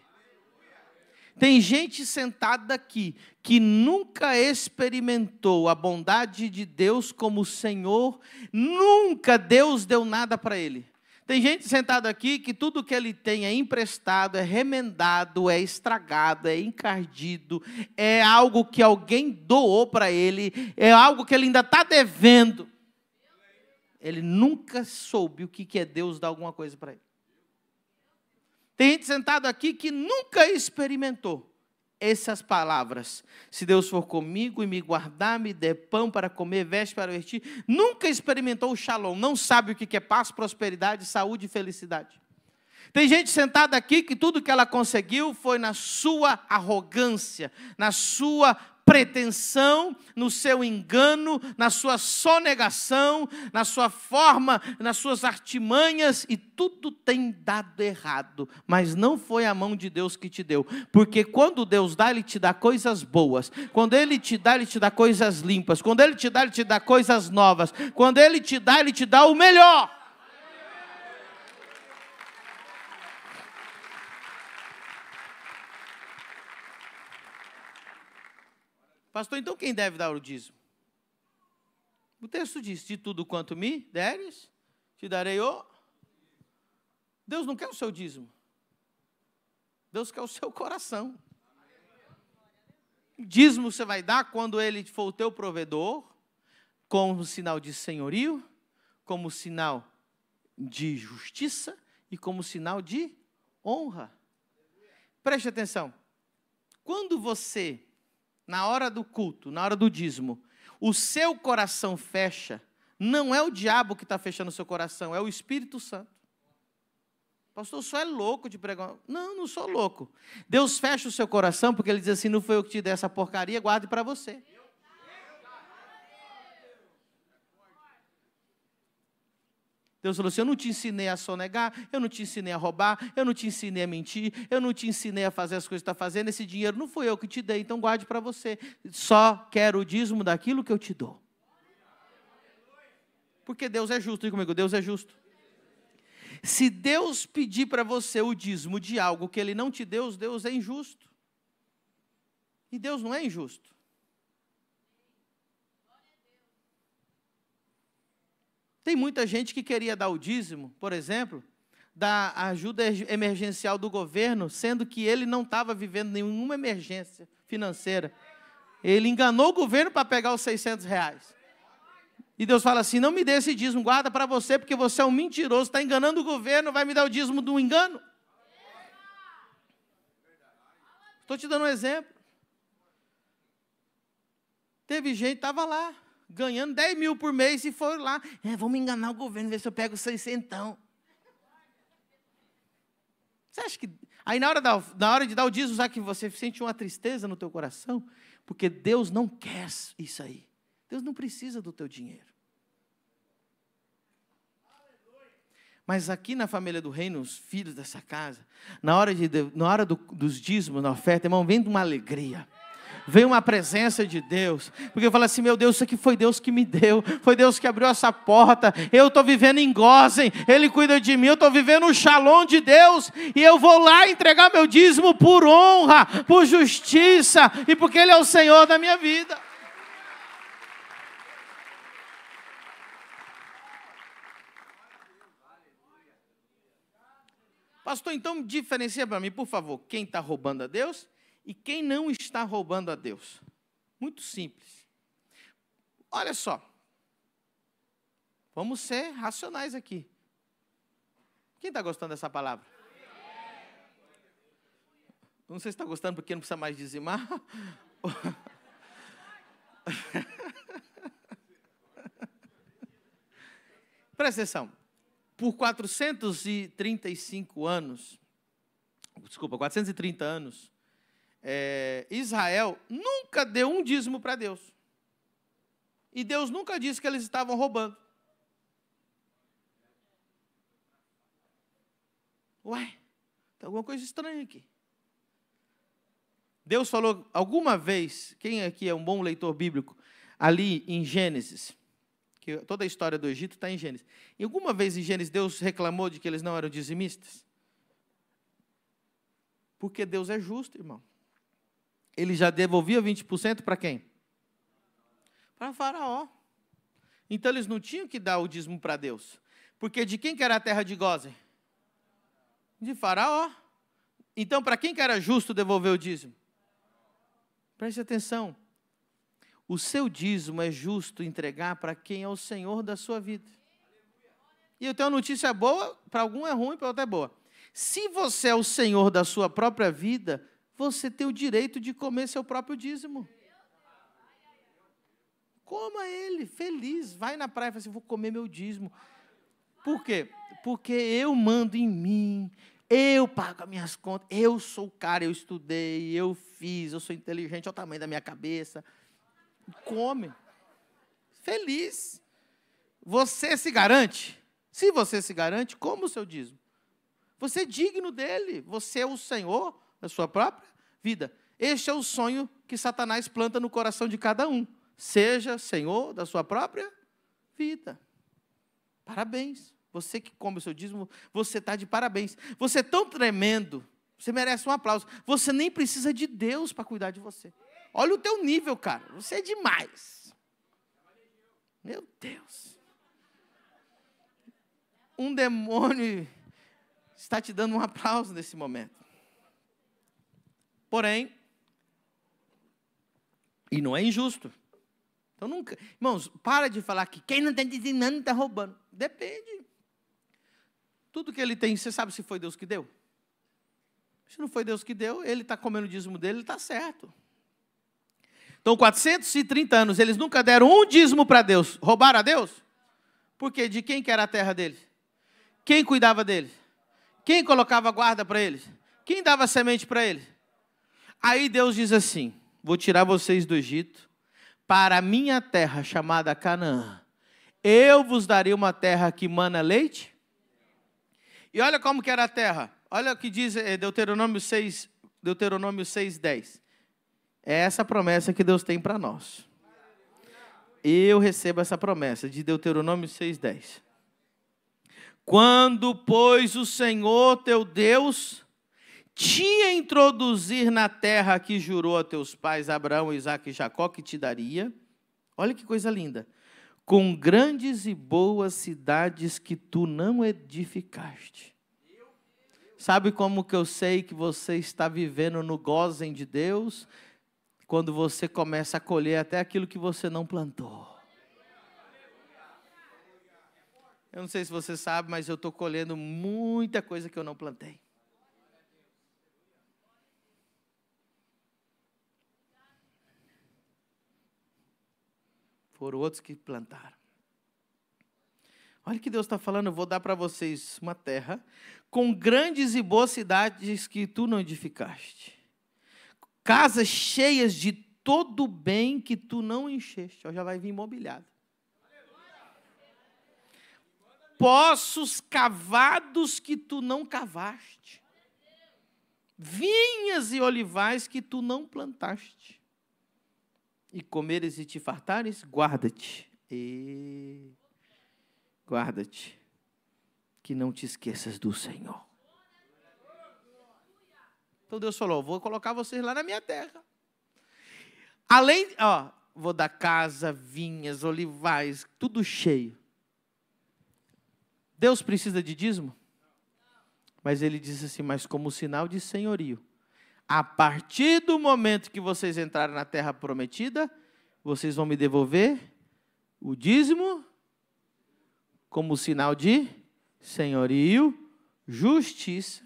Tem gente sentada aqui que nunca experimentou a bondade de Deus como Senhor, nunca Deus deu nada para ele. Tem gente sentada aqui que tudo que ele tem é emprestado, é remendado, é estragado, é encardido, é algo que alguém doou para ele, é algo que ele ainda está devendo. Ele nunca soube o que é Deus dar alguma coisa para ele. Tem gente sentada aqui que nunca experimentou essas palavras. Se Deus for comigo e me guardar, me der pão para comer, veste para vestir. Nunca experimentou o shalom, não sabe o que é paz, prosperidade, saúde e felicidade. Tem gente sentada aqui que tudo que ela conseguiu foi na sua arrogância, na sua pretensão, no seu engano, na sua sonegação, na sua forma, nas suas artimanhas, e tudo tem dado errado. Mas não foi a mão de Deus que te deu, porque quando Deus dá, Ele te dá coisas boas, quando Ele te dá, Ele te dá coisas limpas, quando Ele te dá, Ele te dá coisas novas, quando Ele te dá, Ele te dá o melhor. Pastor, então quem deve dar o dízimo? O texto diz: De tudo quanto me deres, te darei o. Deus não quer o seu dízimo. Deus quer o seu coração. Dízimo você vai dar quando ele for o teu provedor, como sinal de senhorio, como sinal de justiça e como sinal de honra. Preste atenção. Quando você na hora do culto, na hora do dízimo, o seu coração fecha, não é o diabo que está fechando o seu coração, é o Espírito Santo. Pastor, só é louco de pregar. Não, não sou louco. Deus fecha o seu coração porque ele diz assim: não foi eu que te dei essa porcaria, guarde para você. Deus falou assim: Eu não te ensinei a sonegar, eu não te ensinei a roubar, eu não te ensinei a mentir, eu não te ensinei a fazer as coisas que está fazendo. Esse dinheiro não fui eu que te dei, então guarde para você. Só quero o dízimo daquilo que eu te dou. Porque Deus é justo, diga comigo: Deus é justo. Se Deus pedir para você o dízimo de algo que Ele não te deu, Deus é injusto. E Deus não é injusto. Tem muita gente que queria dar o dízimo, por exemplo, da ajuda emergencial do governo, sendo que ele não estava vivendo nenhuma emergência financeira. Ele enganou o governo para pegar os 600 reais. E Deus fala assim: não me dê esse dízimo, guarda para você, porque você é um mentiroso, está enganando o governo, vai me dar o dízimo do engano. Estou te dando um exemplo. Teve gente, estava lá, ganhando 10 mil por mês e foram lá, é, vamos enganar o governo, ver se eu pego 600. Você acha que. Aí na hora, da, na hora de dar o dízimo, sabe que você sente uma tristeza no teu coração? Porque Deus não quer isso aí. Deus não precisa do teu dinheiro. Mas aqui na família do reino, os filhos dessa casa, na hora, de, na hora do, dos dízimos, na oferta, irmão, vem de uma alegria. Veio uma presença de Deus. Porque eu falo assim, meu Deus, isso aqui foi Deus que me deu. Foi Deus que abriu essa porta. Eu estou vivendo em Gozen. Ele cuida de mim. Eu estou vivendo o shalom de Deus. E eu vou lá entregar meu dízimo por honra, por justiça. E porque Ele é o Senhor da minha vida. Pastor, então diferencia para mim, por favor, quem está roubando a Deus e quem não está roubando a Deus? Muito simples. Olha só. Vamos ser racionais aqui. Quem está gostando dessa palavra? Não sei se está gostando porque não precisa mais dizimar. Presta atenção. Por 435 anos, desculpa, 430 anos, é, Israel nunca deu um dízimo para Deus. E Deus nunca disse que eles estavam roubando. Uai, tem alguma coisa estranha aqui. Deus falou alguma vez, quem aqui é um bom leitor bíblico, ali em Gênesis, que toda a história do Egito está em Gênesis. E alguma vez em Gênesis Deus reclamou de que eles não eram dizimistas? Porque Deus é justo, irmão ele já devolvia 20% para quem? Para Faraó. Então eles não tinham que dar o dízimo para Deus. Porque de quem que era a terra de Gozen? De Faraó. Então, para quem que era justo devolver o dízimo? Preste atenção. O seu dízimo é justo entregar para quem é o Senhor da sua vida. E eu tenho uma notícia boa, para algum é ruim, para outro é boa. Se você é o Senhor da sua própria vida, você tem o direito de comer seu próprio dízimo. Coma ele, feliz. Vai na praia e fala assim: vou comer meu dízimo. Por quê? Porque eu mando em mim, eu pago as minhas contas, eu sou o cara, eu estudei, eu fiz, eu sou inteligente, olha o tamanho da minha cabeça. Come. Feliz. Você se garante? Se você se garante, como o seu dízimo? Você é digno dele, você é o Senhor da sua própria vida. Este é o sonho que Satanás planta no coração de cada um. Seja senhor da sua própria vida. Parabéns. Você que come o seu dízimo, você está de parabéns. Você é tão tremendo, você merece um aplauso. Você nem precisa de Deus para cuidar de você. Olha o teu nível, cara. Você é demais. Meu Deus. Um demônio está te dando um aplauso nesse momento. Porém, e não é injusto. Então nunca, irmãos, para de falar que quem não está ensinando está roubando. Depende. Tudo que ele tem, você sabe se foi Deus que deu? Se não foi Deus que deu, ele está comendo o dízimo dele, ele está certo. Então, 430 anos, eles nunca deram um dízimo para Deus. Roubaram a Deus? Porque de quem que era a terra dele? Quem cuidava dele? Quem colocava guarda para eles? Quem dava semente para eles? Aí Deus diz assim: Vou tirar vocês do Egito para a minha terra chamada Canaã. Eu vos darei uma terra que mana leite. E olha como que era a terra. Olha o que diz eh, Deuteronômio 6, Deuteronômio 6:10. É essa promessa que Deus tem para nós. Eu recebo essa promessa de Deuteronômio 10. Quando, pois, o Senhor teu Deus te introduzir na terra que jurou a teus pais Abraão, Isaac e Jacó que te daria. Olha que coisa linda. Com grandes e boas cidades que tu não edificaste. Sabe como que eu sei que você está vivendo no gozem de Deus? Quando você começa a colher até aquilo que você não plantou. Eu não sei se você sabe, mas eu estou colhendo muita coisa que eu não plantei. foram outros que plantaram. Olha o que Deus está falando, eu vou dar para vocês uma terra com grandes e boas cidades que tu não edificaste. Casas cheias de todo bem que tu não encheste. Ó, já vai vir imobiliado. Poços cavados que tu não cavaste. Vinhas e olivais que tu não plantaste e comeres e te fartares, guarda-te. E guarda-te que não te esqueças do Senhor. Então Deus falou: vou colocar vocês lá na minha terra. Além, ó, vou dar casa, vinhas, olivais, tudo cheio. Deus precisa de dízimo? Mas ele diz assim: mas como sinal de senhorio, a partir do momento que vocês entrarem na terra prometida, vocês vão me devolver o dízimo como sinal de senhorio, justiça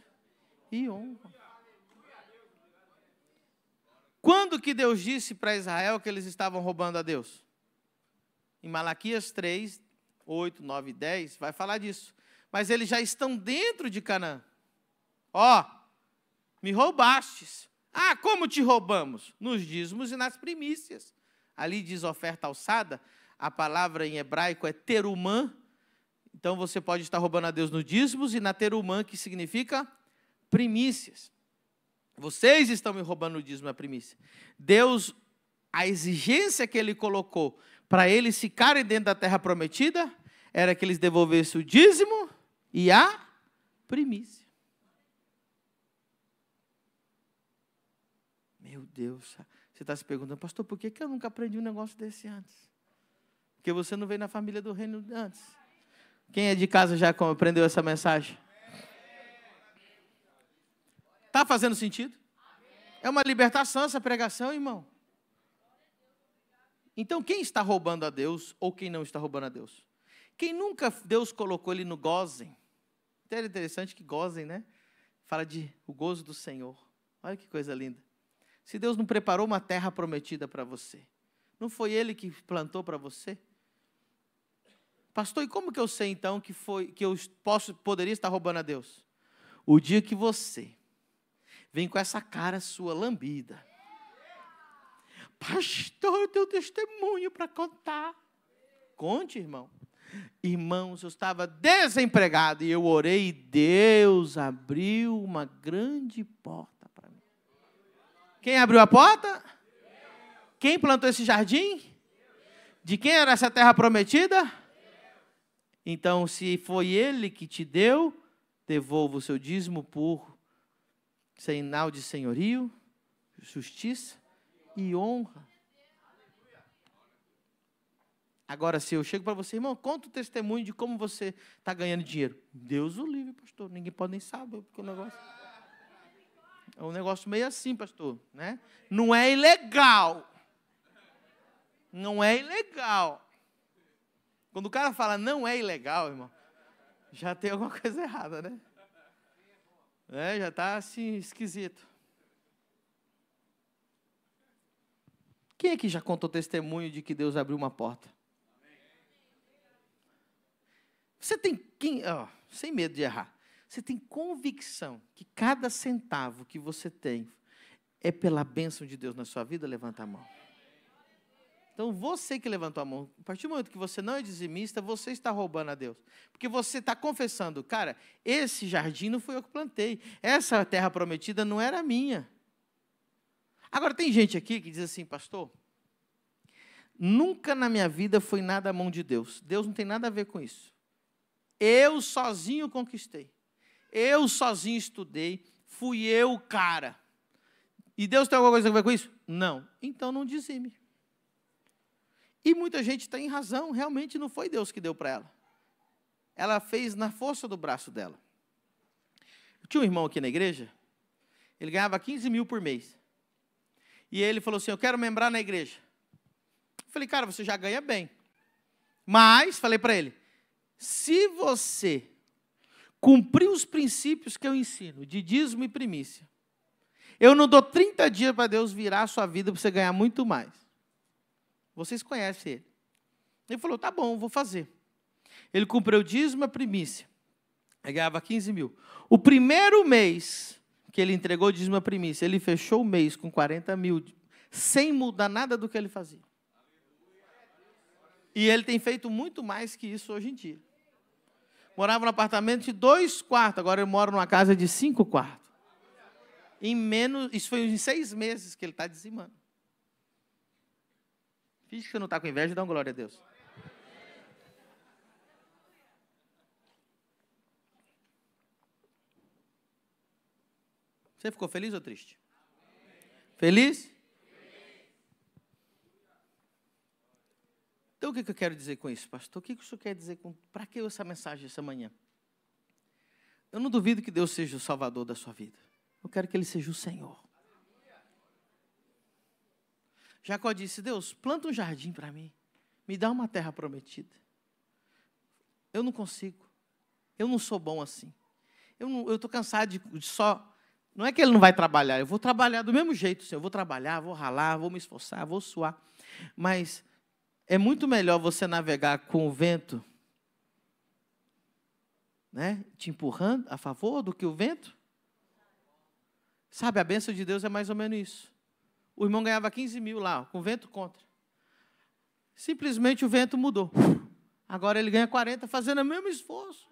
e honra. Quando que Deus disse para Israel que eles estavam roubando a Deus? Em Malaquias 3, 8, 9 e 10, vai falar disso. Mas eles já estão dentro de Canaã. Ó, me roubastes. Ah, como te roubamos? Nos dízimos e nas primícias. Ali diz oferta alçada, a palavra em hebraico é terumã. Então você pode estar roubando a Deus nos dízimos e na terumã, que significa primícias. Vocês estão me roubando o dízimo e a primícia. Deus, a exigência que ele colocou para eles ficarem dentro da terra prometida era que eles devolvessem o dízimo e a primícia. Meu Deus, você está se perguntando, pastor, por que, que eu nunca aprendi um negócio desse antes? Porque você não veio na família do reino antes. Quem é de casa já compreendeu essa mensagem? Está fazendo sentido? É uma libertação essa pregação, irmão. Então, quem está roubando a Deus ou quem não está roubando a Deus? Quem nunca Deus colocou ele no gozem? É interessante que gozem, né? Fala de o gozo do Senhor. Olha que coisa linda. Se Deus não preparou uma terra prometida para você, não foi Ele que plantou para você? Pastor, e como que eu sei então que foi que eu posso poderia estar roubando a Deus? O dia que você vem com essa cara sua lambida. Pastor, eu tenho testemunho para contar. Conte, irmão. Irmãos, eu estava desempregado e eu orei e Deus abriu uma grande porta. Quem abriu a porta? Quem plantou esse jardim? De quem era essa terra prometida? Então, se foi ele que te deu, devolva o seu dízimo por sinal de senhorio, justiça e honra. Agora, se eu chego para você, irmão, conta o testemunho de como você está ganhando dinheiro. Deus o livre, pastor. Ninguém pode nem saber, porque o negócio. É um negócio meio assim, pastor, né? Não é ilegal. Não é ilegal. Quando o cara fala não é ilegal, irmão, já tem alguma coisa errada, né? É, já está assim, esquisito. Quem é que já contou testemunho de que Deus abriu uma porta? Você tem quem, oh, sem medo de errar. Você tem convicção que cada centavo que você tem é pela bênção de Deus na sua vida? Levanta a mão. Então, você que levantou a mão, a partir do momento que você não é dizimista, você está roubando a Deus. Porque você está confessando, cara, esse jardim não fui eu que plantei. Essa terra prometida não era minha. Agora, tem gente aqui que diz assim, pastor, nunca na minha vida foi nada a mão de Deus. Deus não tem nada a ver com isso. Eu sozinho conquistei. Eu sozinho estudei, fui eu o cara. E Deus tem alguma coisa a ver com isso? Não. Então não dizime. E muita gente tem razão, realmente não foi Deus que deu para ela. Ela fez na força do braço dela. Eu tinha um irmão aqui na igreja, ele ganhava 15 mil por mês. E ele falou assim: Eu quero membrar na igreja. Eu falei, cara, você já ganha bem. Mas, falei para ele, se você cumprir os princípios que eu ensino, de dízimo e primícia. Eu não dou 30 dias para Deus virar a sua vida para você ganhar muito mais. Vocês conhecem ele. Ele falou: tá bom, vou fazer. Ele cumpriu o dízimo e a primícia. Ele ganhava 15 mil. O primeiro mês que ele entregou o dízimo e a primícia, ele fechou o mês com 40 mil, sem mudar nada do que ele fazia. E ele tem feito muito mais que isso hoje em dia morava num apartamento de dois quartos, agora eu moro numa casa de cinco quartos. Em menos, isso foi em seis meses que ele está dizimando. Finge que não está com inveja, dá uma glória a Deus. Você ficou feliz ou triste? Feliz? Então, o que, eu quero dizer com isso, pastor? O que, que o senhor quer dizer com. Para que essa mensagem essa manhã? Eu não duvido que Deus seja o Salvador da sua vida. Eu quero que Ele seja o Senhor. Jacó disse: Deus, planta um jardim para mim. Me dá uma terra prometida. Eu não consigo. Eu não sou bom assim. Eu estou cansado de, de, só. Não é que ele não vai trabalhar. Eu vou trabalhar do mesmo jeito, Senhor. Eu vou trabalhar, vou ralar, vou me esforçar, vou suar. Mas é muito melhor você navegar com o vento, né, te empurrando a favor do que o vento. Sabe, a bênção de Deus é mais ou menos isso. O irmão ganhava 15 mil lá, com vento contra. Simplesmente o vento mudou. Agora ele ganha 40 fazendo o mesmo esforço.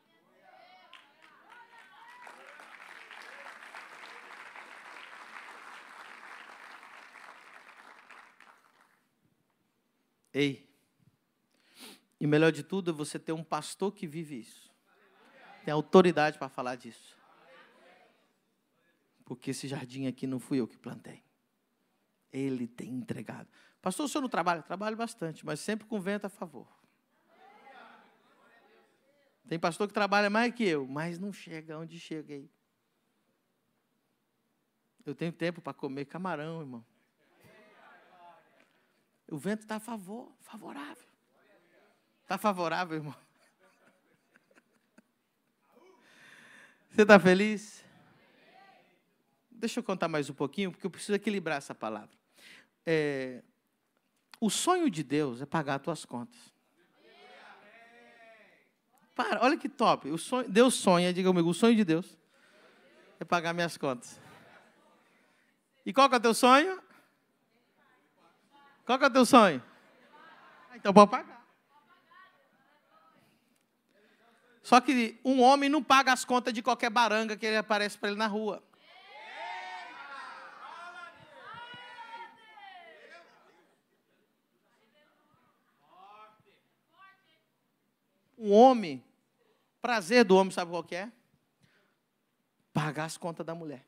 Ei. E melhor de tudo é você ter um pastor que vive isso. Tem autoridade para falar disso. Porque esse jardim aqui não fui eu que plantei. Ele tem entregado. Pastor, o senhor não trabalha? Trabalho bastante, mas sempre com vento a favor. Tem pastor que trabalha mais que eu, mas não chega onde cheguei. Eu tenho tempo para comer camarão, irmão. O vento está a favor, favorável. Está favorável, irmão? Você está feliz? Deixa eu contar mais um pouquinho, porque eu preciso equilibrar essa palavra. É, o sonho de Deus é pagar as tuas contas. Para, olha que top. Sonho, Deus sonha, diga comigo, o sonho de Deus é pagar minhas contas. E qual que é o teu sonho? Qual que é o teu sonho? Ah, então pode pagar. Só que um homem não paga as contas de qualquer baranga que ele aparece para ele na rua. Um homem, prazer do homem, sabe qual que é? Pagar as contas da mulher.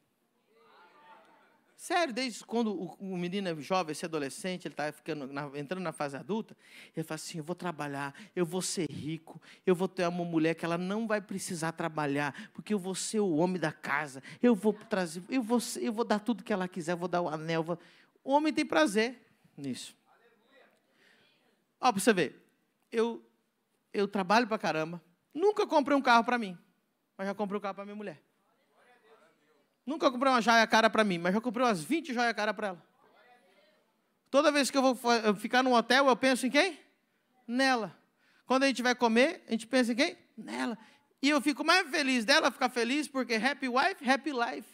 Sério, desde quando o, o menino é jovem, esse adolescente, ele está entrando na fase adulta, ele fala assim: eu vou trabalhar, eu vou ser rico, eu vou ter uma mulher que ela não vai precisar trabalhar, porque eu vou ser o homem da casa, eu vou trazer, eu vou, eu vou dar tudo que ela quiser, eu vou dar o anel. Vou... O homem tem prazer nisso. Olha para você ver, eu, eu trabalho para caramba, nunca comprei um carro para mim, mas já comprei um carro para minha mulher. Nunca comprei uma joia cara para mim, mas já comprei umas 20 joias cara para ela. Toda vez que eu vou ficar num hotel, eu penso em quem? Nela. Quando a gente vai comer, a gente pensa em quem? Nela. E eu fico mais feliz dela ficar feliz, porque happy wife, happy life.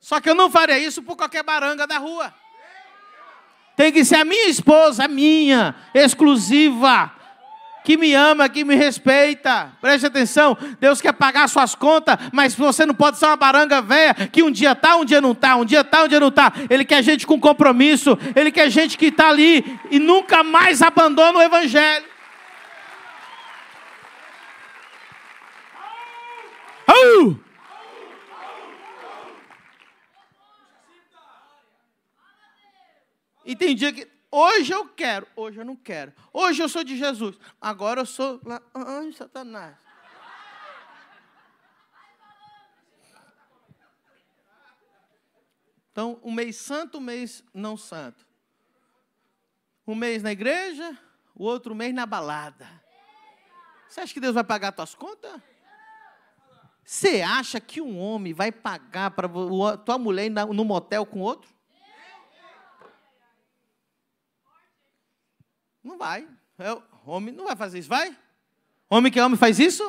Só que eu não faria isso por qualquer baranga da rua. Tem que ser a minha esposa, a minha, exclusiva, que me ama, que me respeita. Preste atenção, Deus quer pagar suas contas, mas você não pode ser uma baranga velha que um dia tá, um dia não tá, um dia tá, um dia não tá. Ele quer gente com compromisso, ele quer gente que está ali e nunca mais abandona o evangelho. Oh! E tem dia que Hoje eu quero, hoje eu não quero. Hoje eu sou de Jesus, agora eu sou lá, anjo ah, ah, Satanás. Então, um mês santo, um mês não santo. Um mês na igreja, o outro mês na balada. Você acha que Deus vai pagar tuas contas? Você acha que um homem vai pagar para tua mulher ir no motel com outro? Não vai. É, homem não vai fazer isso, vai? Homem que é homem faz isso?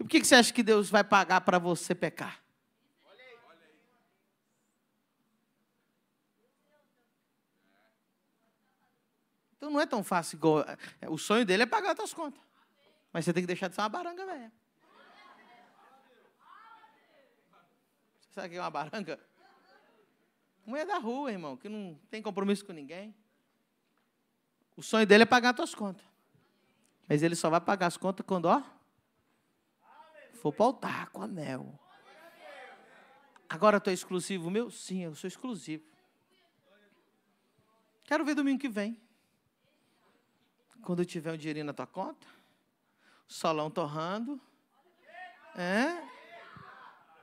E por que, que você acha que Deus vai pagar para você pecar? Então não é tão fácil. Igual, é, o sonho dele é pagar as suas contas. Mas você tem que deixar de ser uma baranga velha. Você sabe o que é uma baranga? Mulher da rua, irmão, que não tem compromisso com ninguém. O sonho dele é pagar as tuas contas. Mas ele só vai pagar as contas quando, ó, for para o altar com anel. Agora tu é exclusivo meu? Sim, eu sou exclusivo. Quero ver domingo que vem. Quando tiver um dinheirinho na tua conta, solão torrando, é?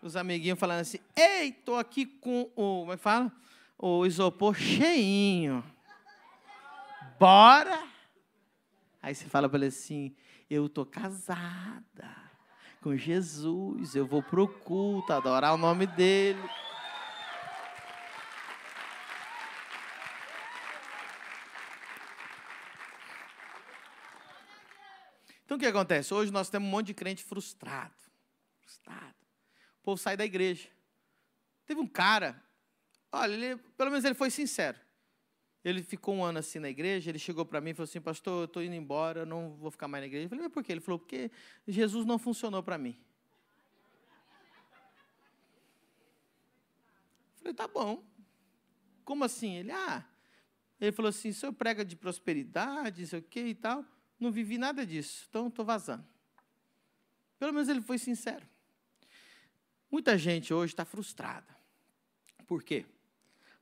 os amiguinhos falando assim, ei, estou aqui com o, como é que fala? O isopor cheinho. Bora! Aí você fala para ele assim: Eu tô casada com Jesus, eu vou pro culto adorar o nome dele. Então o que acontece? Hoje nós temos um monte de crente frustrado. Frustrado. O povo sai da igreja. Teve um cara, olha, ele, pelo menos ele foi sincero. Ele ficou um ano assim na igreja, ele chegou para mim e falou assim, pastor, eu estou indo embora, não vou ficar mais na igreja. Eu falei, mas por quê? Ele falou, porque Jesus não funcionou para mim. Eu falei, tá bom. Como assim? Ele, ah, ele falou assim, o senhor prega de prosperidade, não sei o quê e tal. Não vivi nada disso, então estou vazando. Pelo menos ele foi sincero. Muita gente hoje está frustrada. Por quê?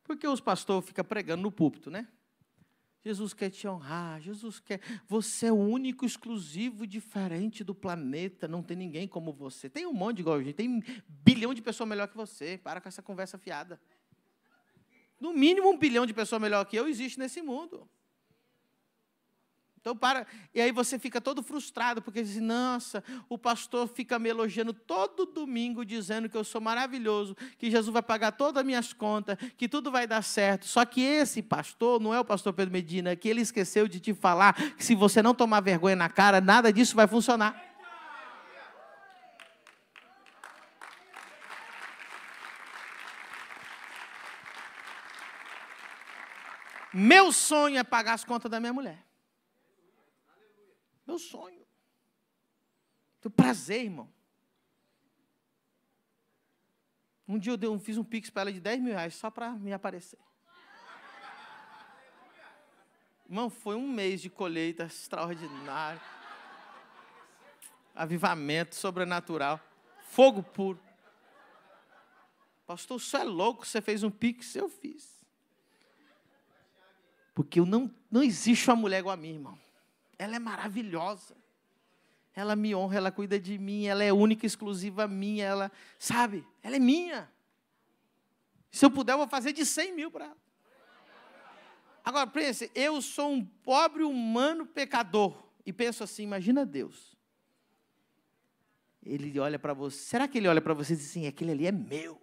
Porque os pastores ficam pregando no púlpito, né? Jesus quer te honrar, Jesus quer. Você é o único, exclusivo, diferente do planeta, não tem ninguém como você. Tem um monte igual a gente, tem um bilhão de pessoas melhor que você. Para com essa conversa fiada. No mínimo um bilhão de pessoas melhor que eu existe nesse mundo. Então para, e aí você fica todo frustrado, porque diz, assim, nossa, o pastor fica me elogiando todo domingo, dizendo que eu sou maravilhoso, que Jesus vai pagar todas as minhas contas, que tudo vai dar certo. Só que esse pastor, não é o pastor Pedro Medina, que ele esqueceu de te falar que se você não tomar vergonha na cara, nada disso vai funcionar. Meu sonho é pagar as contas da minha mulher. Meu sonho. Teu prazer, irmão. Um dia eu, dei, fiz um pix para ela de 10 mil reais só para me aparecer. Irmão, foi um mês de colheita extraordinária. Avivamento sobrenatural. Fogo puro. Pastor, só é louco, você fez um pix, eu fiz. Porque eu não, não existe uma mulher igual a mim, irmão. Ela é maravilhosa. Ela me honra, ela cuida de mim, ela é única, exclusiva minha, ela, sabe? Ela é minha. Se eu puder, eu vou fazer de 100 mil para ela. Agora, pense, eu sou um pobre humano pecador. E penso assim, imagina Deus. Ele olha para você, será que ele olha para você e diz assim, aquele ali é meu?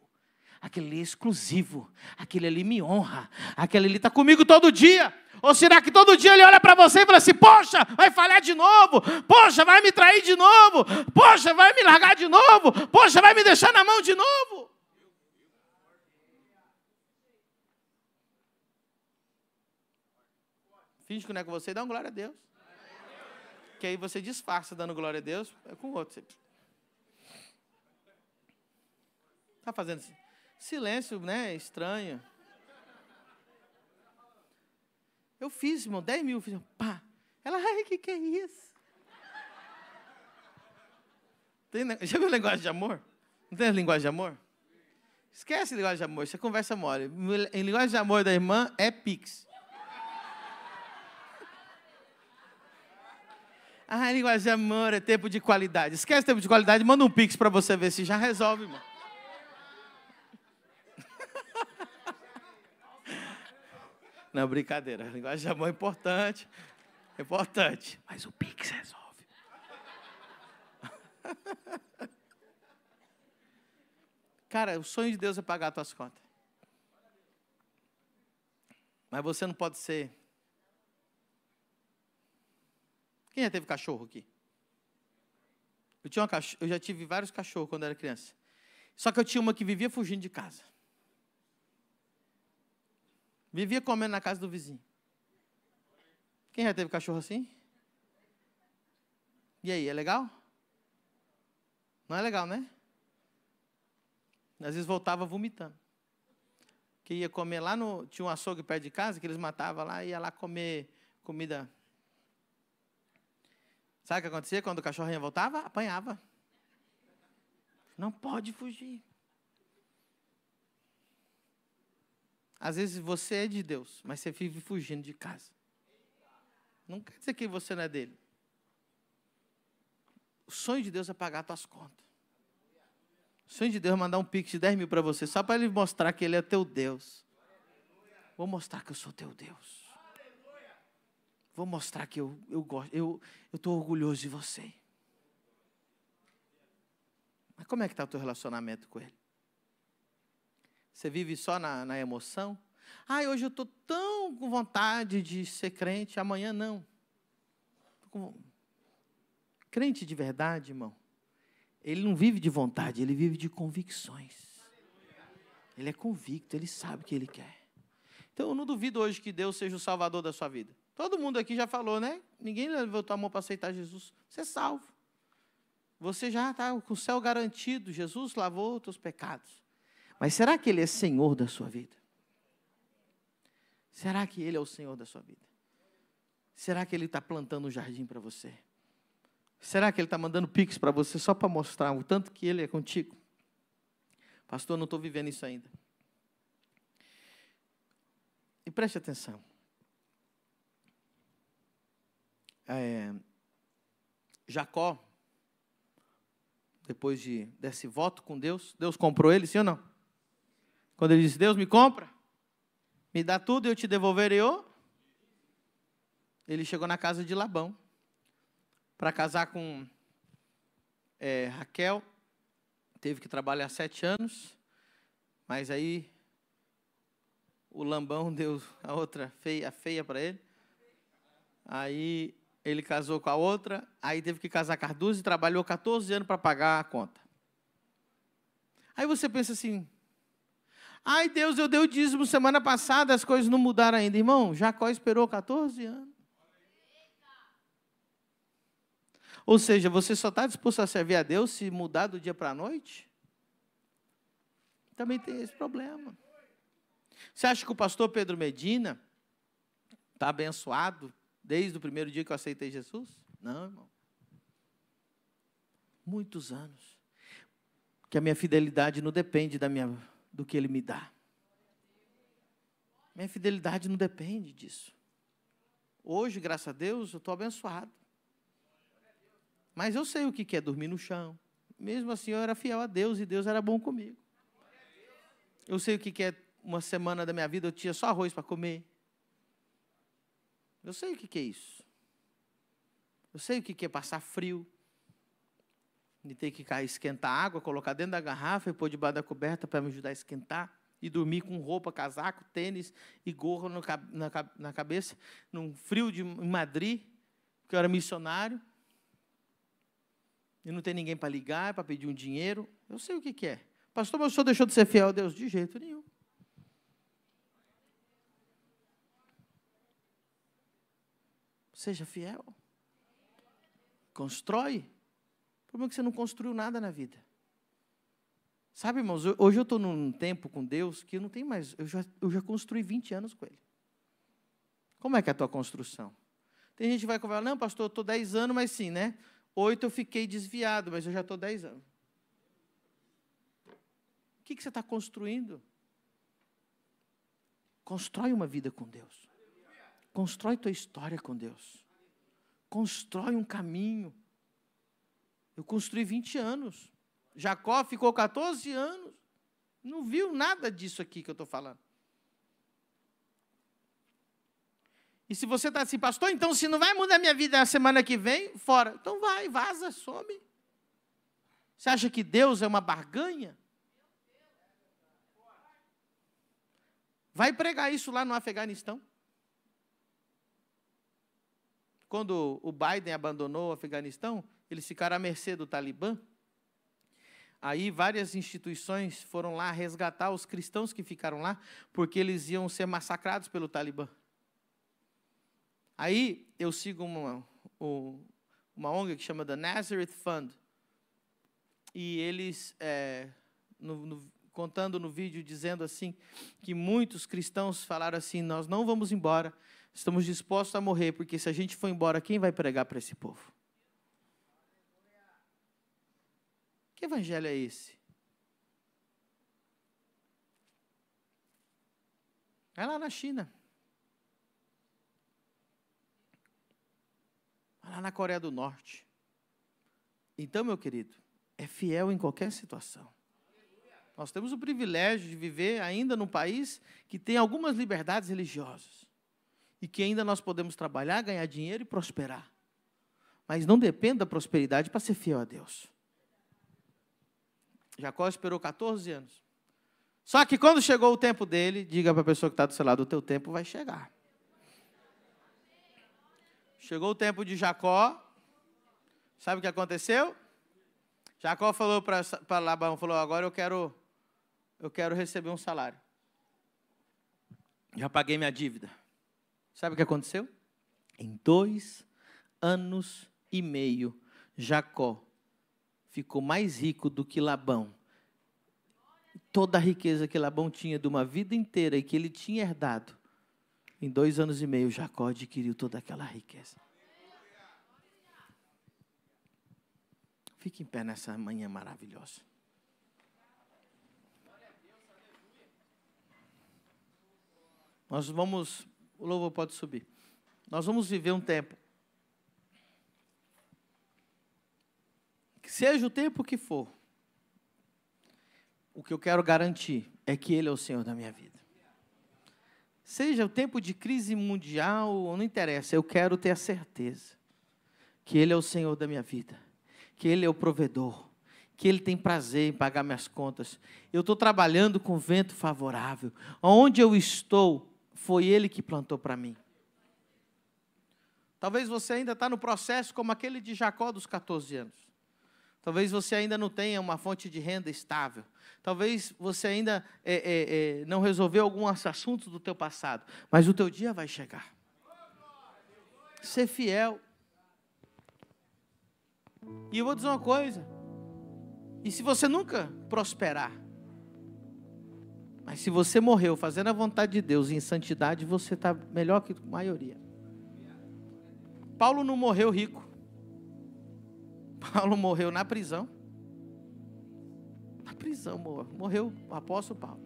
aquele ali é exclusivo, aquele ali me honra, aquele ali está comigo todo dia. Ou será que todo dia ele olha para você e fala assim: Poxa, vai falhar de novo, poxa, vai me trair de novo, poxa, vai me largar de novo, poxa, vai me deixar na mão de novo? Finge que não é com você e dá uma glória a Deus. Que aí você disfarça dando glória a Deus, é com o outro. Está fazendo assim. Silêncio, né? Estranho. Eu fiz, irmão, 10 mil. Fiz, pá. Ela, ai, que que é isso? Tem, já viu linguagem de amor? Não tem linguagem de amor? Esquece linguagem de amor, você é conversa mole. Em linguagem de amor da irmã é pix. Ah, linguagem de amor é tempo de qualidade. Esquece tempo de qualidade, manda um pix para você ver se já resolve, irmão. Não, brincadeira. A linguagem da mão é importante. É importante. Mas o Pix resolve. Cara, o sonho de Deus é pagar as tuas contas. Mas você não pode ser. Quem já teve cachorro aqui? Eu, tinha uma cachorro, eu já tive vários cachorros quando era criança. Só que eu tinha uma que vivia fugindo de casa. Vivia comendo na casa do vizinho. Quem já teve cachorro assim? E aí, é legal? Não é legal, né? Às vezes voltava vomitando. Que ia comer lá no. Tinha um açougue perto de casa que eles matavam lá e ia lá comer comida. Sabe o que acontecia quando o cachorrinho voltava? Apanhava. Não pode fugir. Às vezes você é de Deus, mas você vive fugindo de casa. Não quer dizer que você não é dele. O sonho de Deus é pagar tuas contas. O sonho de Deus é mandar um pix de 10 mil para você, só para ele mostrar que ele é teu Deus. Vou mostrar que eu sou teu Deus. Vou mostrar que eu, eu gosto, eu estou orgulhoso de você. Mas como é que está o teu relacionamento com ele? Você vive só na, na emoção? Ai, hoje eu estou tão com vontade de ser crente, amanhã não. Crente de verdade, irmão, ele não vive de vontade, ele vive de convicções. Ele é convicto, ele sabe o que ele quer. Então eu não duvido hoje que Deus seja o salvador da sua vida. Todo mundo aqui já falou, né? Ninguém levantou a mão para aceitar Jesus. Você é salvo. Você já está com o céu garantido. Jesus lavou os teus pecados. Mas será que Ele é Senhor da sua vida? Será que Ele é o Senhor da sua vida? Será que Ele está plantando um jardim para você? Será que Ele está mandando pix para você só para mostrar o tanto que Ele é contigo? Pastor, não estou vivendo isso ainda. E preste atenção. É, Jacó, depois de, desse voto com Deus, Deus comprou ele, sim ou não? Quando ele disse: Deus me compra, me dá tudo, e eu te devolverei Ele chegou na casa de Labão para casar com é, Raquel. Teve que trabalhar sete anos, mas aí o Lambão deu a outra feia, feia para ele. Aí ele casou com a outra, aí teve que casar com a e trabalhou 14 anos para pagar a conta. Aí você pensa assim, Ai, Deus, eu dei o dízimo semana passada, as coisas não mudaram ainda. Irmão, Jacó esperou 14 anos. Ou seja, você só está disposto a servir a Deus se mudar do dia para a noite? Também tem esse problema. Você acha que o pastor Pedro Medina está abençoado desde o primeiro dia que eu aceitei Jesus? Não, irmão. Muitos anos. Que a minha fidelidade não depende da minha do que Ele me dá. Minha fidelidade não depende disso. Hoje, graças a Deus, eu estou abençoado. Mas eu sei o que é dormir no chão. Mesmo assim, eu era fiel a Deus e Deus era bom comigo. Eu sei o que é uma semana da minha vida, eu tinha só arroz para comer. Eu sei o que é isso. Eu sei o que é passar frio de ter que esquentar água, colocar dentro da garrafa e pôr debaixo da coberta para me ajudar a esquentar. E dormir com roupa, casaco, tênis e gorro no, na, na cabeça, num frio de em Madrid, porque eu era missionário. E não tem ninguém para ligar, para pedir um dinheiro. Eu sei o que, que é. Pastor, mas o senhor deixou de ser fiel a Deus? De jeito nenhum. Seja fiel. Constrói problema é que você não construiu nada na vida. Sabe, irmãos, hoje eu estou num tempo com Deus que eu não tenho mais, eu já, eu já construí 20 anos com Ele. Como é que é a tua construção? Tem gente que vai falar, não, pastor, eu estou 10 anos, mas sim, né? Oito eu fiquei desviado, mas eu já estou 10 anos. O que, que você está construindo? Constrói uma vida com Deus. Constrói tua história com Deus. Constrói um caminho. Eu construí 20 anos. Jacó ficou 14 anos. Não viu nada disso aqui que eu estou falando. E se você está assim, pastor, então se não vai mudar minha vida na semana que vem, fora. Então vai, vaza, some. Você acha que Deus é uma barganha? Vai pregar isso lá no Afeganistão. Quando o Biden abandonou o Afeganistão, eles ficaram à mercê do Talibã. Aí várias instituições foram lá resgatar os cristãos que ficaram lá, porque eles iam ser massacrados pelo Talibã. Aí eu sigo uma, uma ONG que chama The Nazareth Fund. E eles, é, no, no, contando no vídeo, dizendo assim, que muitos cristãos falaram assim: Nós não vamos embora, estamos dispostos a morrer, porque se a gente for embora, quem vai pregar para esse povo? Que evangelho é esse? É lá na China. Vai é lá na Coreia do Norte. Então, meu querido, é fiel em qualquer situação. Nós temos o privilégio de viver ainda num país que tem algumas liberdades religiosas e que ainda nós podemos trabalhar, ganhar dinheiro e prosperar. Mas não dependa da prosperidade para ser fiel a Deus. Jacó esperou 14 anos. Só que quando chegou o tempo dele, diga para a pessoa que está do seu lado: o teu tempo vai chegar. Chegou o tempo de Jacó. Sabe o que aconteceu? Jacó falou para Labão, falou: agora eu quero, eu quero receber um salário. Já paguei minha dívida. Sabe o que aconteceu? Em dois anos e meio, Jacó ficou mais rico do que Labão. Toda a riqueza que Labão tinha de uma vida inteira e que ele tinha herdado, em dois anos e meio, Jacó adquiriu toda aquela riqueza. Fique em pé nessa manhã maravilhosa. Nós vamos, o louvor pode subir. Nós vamos viver um tempo Seja o tempo que for, o que eu quero garantir é que Ele é o Senhor da minha vida. Seja o tempo de crise mundial, não interessa, eu quero ter a certeza que Ele é o Senhor da minha vida, que Ele é o provedor, que Ele tem prazer em pagar minhas contas. Eu estou trabalhando com vento favorável. Onde eu estou, foi Ele que plantou para mim. Talvez você ainda está no processo como aquele de Jacó dos 14 anos. Talvez você ainda não tenha uma fonte de renda estável. Talvez você ainda é, é, é, não resolveu alguns assuntos do teu passado. Mas o teu dia vai chegar. Ser fiel. E eu vou dizer uma coisa. E se você nunca prosperar, mas se você morreu fazendo a vontade de Deus em santidade, você está melhor que a maioria. Paulo não morreu rico. Paulo morreu na prisão. Na prisão morreu, morreu o apóstolo Paulo.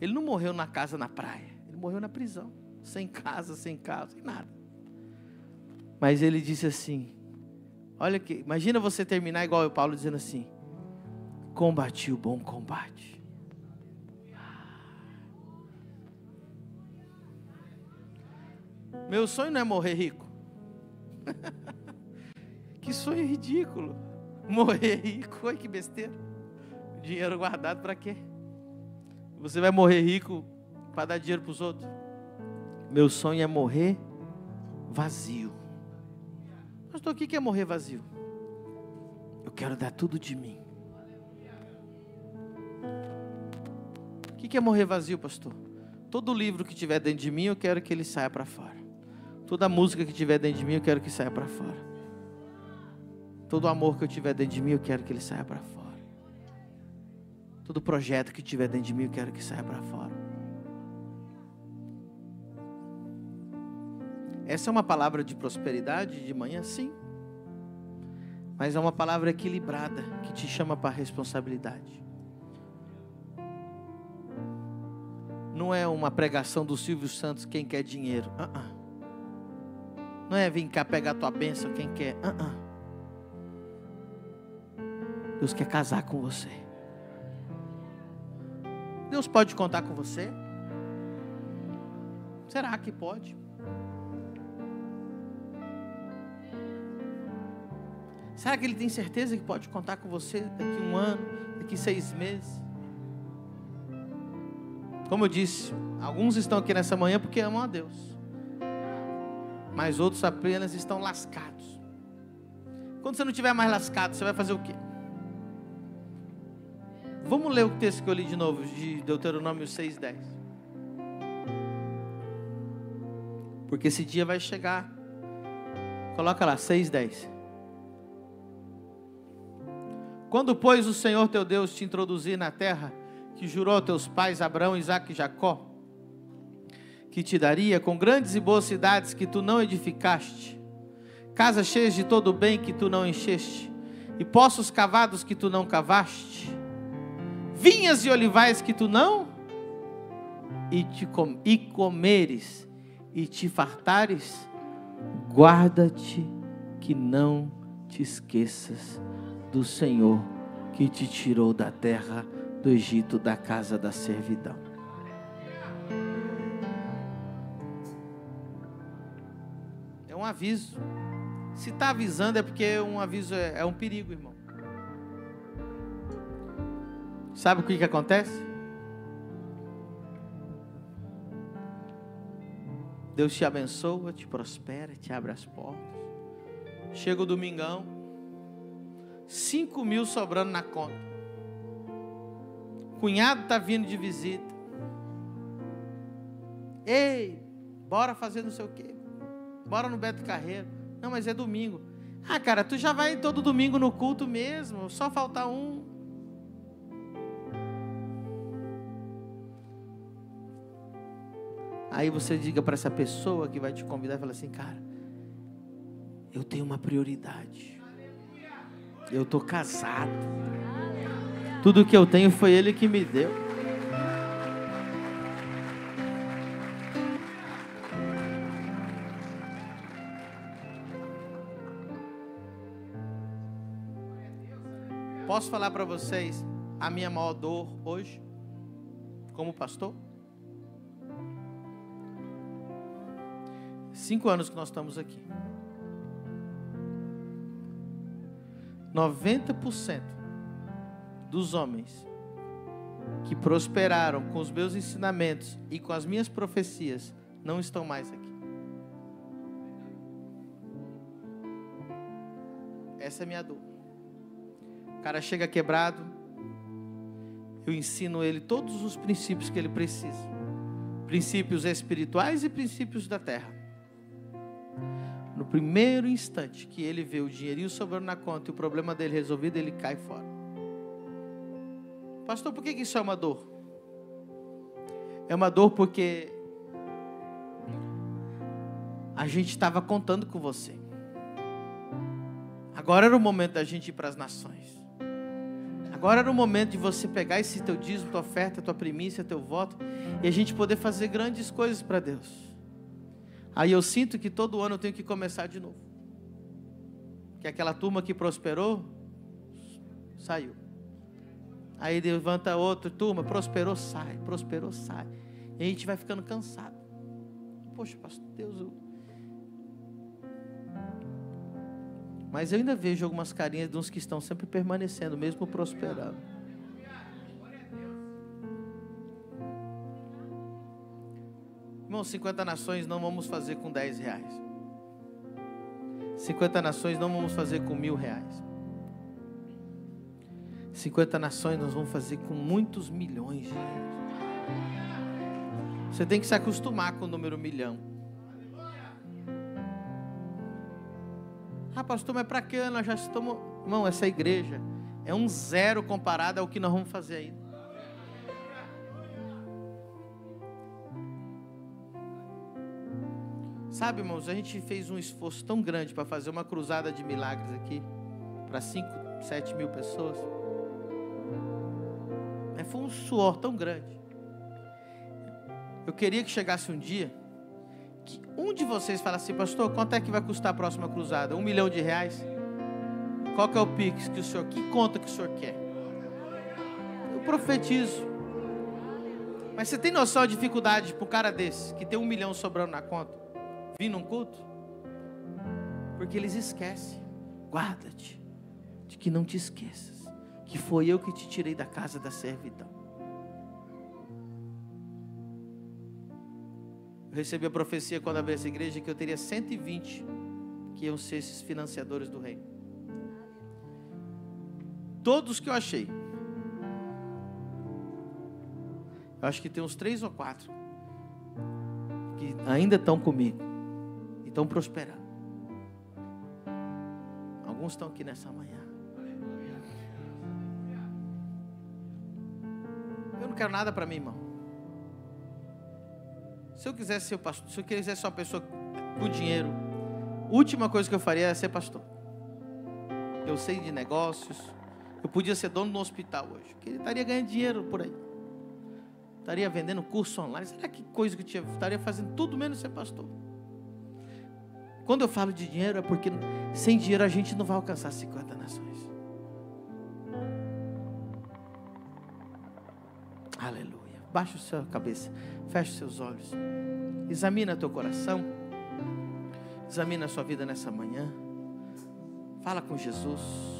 Ele não morreu na casa na praia, ele morreu na prisão, sem casa, sem casa, sem nada. Mas ele disse assim: Olha que, imagina você terminar igual o Paulo dizendo assim: Combati o bom combate. Meu sonho não é morrer rico. Que sonho ridículo. Morrer rico, olha que besteira. Dinheiro guardado para quê? Você vai morrer rico para dar dinheiro para os outros? Meu sonho é morrer vazio. Pastor, o que é morrer vazio? Eu quero dar tudo de mim. O que é morrer vazio, pastor? Todo livro que tiver dentro de mim, eu quero que ele saia para fora. Toda música que tiver dentro de mim, eu quero que saia para fora. Todo amor que eu tiver dentro de mim, eu quero que ele saia para fora. Todo projeto que tiver dentro de mim, eu quero que saia para fora. Essa é uma palavra de prosperidade de manhã, sim. Mas é uma palavra equilibrada que te chama para a responsabilidade. Não é uma pregação do Silvio Santos quem quer dinheiro. Uh -uh. Não é vir cá pegar tua bênção quem quer. Uh -uh. Deus quer casar com você. Deus pode contar com você? Será que pode? Será que ele tem certeza que pode contar com você daqui um ano, daqui seis meses? Como eu disse, alguns estão aqui nessa manhã porque amam a Deus, mas outros apenas estão lascados. Quando você não tiver mais lascado, você vai fazer o quê? Vamos ler o texto que eu li de novo, de Deuteronômio 6,10. Porque esse dia vai chegar. Coloca lá, 6,10. Quando, pois, o Senhor teu Deus te introduzir na terra que jurou a teus pais, Abraão, Isaac e Jacó, que te daria, com grandes e boas cidades que tu não edificaste, casas cheias de todo o bem que tu não encheste, e poços cavados que tu não cavaste, vinhas e olivais que tu não e te com, e comeres e te fartares, guarda-te que não te esqueças do Senhor que te tirou da terra do Egito, da casa da servidão. É um aviso. Se está avisando é porque um aviso é, é um perigo, irmão. Sabe o que, que acontece? Deus te abençoa, te prospera, te abre as portas. Chega o domingão, 5 mil sobrando na conta. Cunhado está vindo de visita. Ei, bora fazer não sei o quê. Bora no Beto Carreiro. Não, mas é domingo. Ah, cara, tu já vai todo domingo no culto mesmo, só faltar um. Aí você diga para essa pessoa que vai te convidar e fala assim, cara, eu tenho uma prioridade. Eu tô casado. Tudo que eu tenho foi ele que me deu. Posso falar para vocês a minha maior dor hoje como pastor? cinco anos que nós estamos aqui. 90% dos homens que prosperaram com os meus ensinamentos e com as minhas profecias não estão mais aqui. Essa é a minha dor. O cara chega quebrado, eu ensino ele todos os princípios que ele precisa: princípios espirituais e princípios da terra. No primeiro instante que ele vê o dinheirinho sobrando na conta e o problema dele resolvido, ele cai fora. Pastor, por que isso é uma dor? É uma dor porque a gente estava contando com você. Agora era o momento da gente ir para as nações. Agora era o momento de você pegar esse teu dízimo, tua oferta, tua primícia, teu voto e a gente poder fazer grandes coisas para Deus. Aí eu sinto que todo ano eu tenho que começar de novo. Que aquela turma que prosperou saiu. Aí levanta outra turma, prosperou, sai, prosperou, sai. E a gente vai ficando cansado. Poxa, pastor, Deus, eu... Mas eu ainda vejo algumas carinhas de uns que estão sempre permanecendo, mesmo prosperando. Irmão, 50 nações não vamos fazer com 10 reais. 50 nações não vamos fazer com mil reais. 50 nações nós vamos fazer com muitos milhões de reais. Você tem que se acostumar com o número milhão. Ah, pastor, mas para que nós já estamos. Irmão, essa igreja é um zero comparado ao que nós vamos fazer ainda. Sabe, irmãos, a gente fez um esforço tão grande para fazer uma cruzada de milagres aqui, para 5, 7 mil pessoas. É, foi um suor tão grande. Eu queria que chegasse um dia que um de vocês falasse, assim, pastor, quanto é que vai custar a próxima cruzada? Um milhão de reais? Qual que é o Pix que o senhor, que conta que o senhor quer? Eu profetizo. Mas você tem noção da dificuldade para um cara desse, que tem um milhão sobrando na conta? vir num culto? Porque eles esquecem. Guarda-te de que não te esqueças que foi eu que te tirei da casa da servidão. Eu recebi a profecia quando abri essa igreja que eu teria 120 que iam ser esses financiadores do reino. Todos que eu achei. Eu acho que tem uns três ou quatro que ainda estão comigo estão prosperando. Alguns estão aqui nessa manhã. Eu não quero nada para mim, irmão. Se eu quisesse ser pastor, se eu quisesse ser uma pessoa com dinheiro, última coisa que eu faria é ser pastor. Eu sei de negócios. Eu podia ser dono de um hospital hoje. Que ele estaria ganhando dinheiro por aí. Estaria vendendo curso online. Será que coisa que tinha? Estaria fazendo tudo menos ser pastor. Quando eu falo de dinheiro, é porque sem dinheiro a gente não vai alcançar 50 nações. Aleluia. Baixa a sua cabeça, fecha seus olhos. Examina teu coração. Examina a sua vida nessa manhã. Fala com Jesus.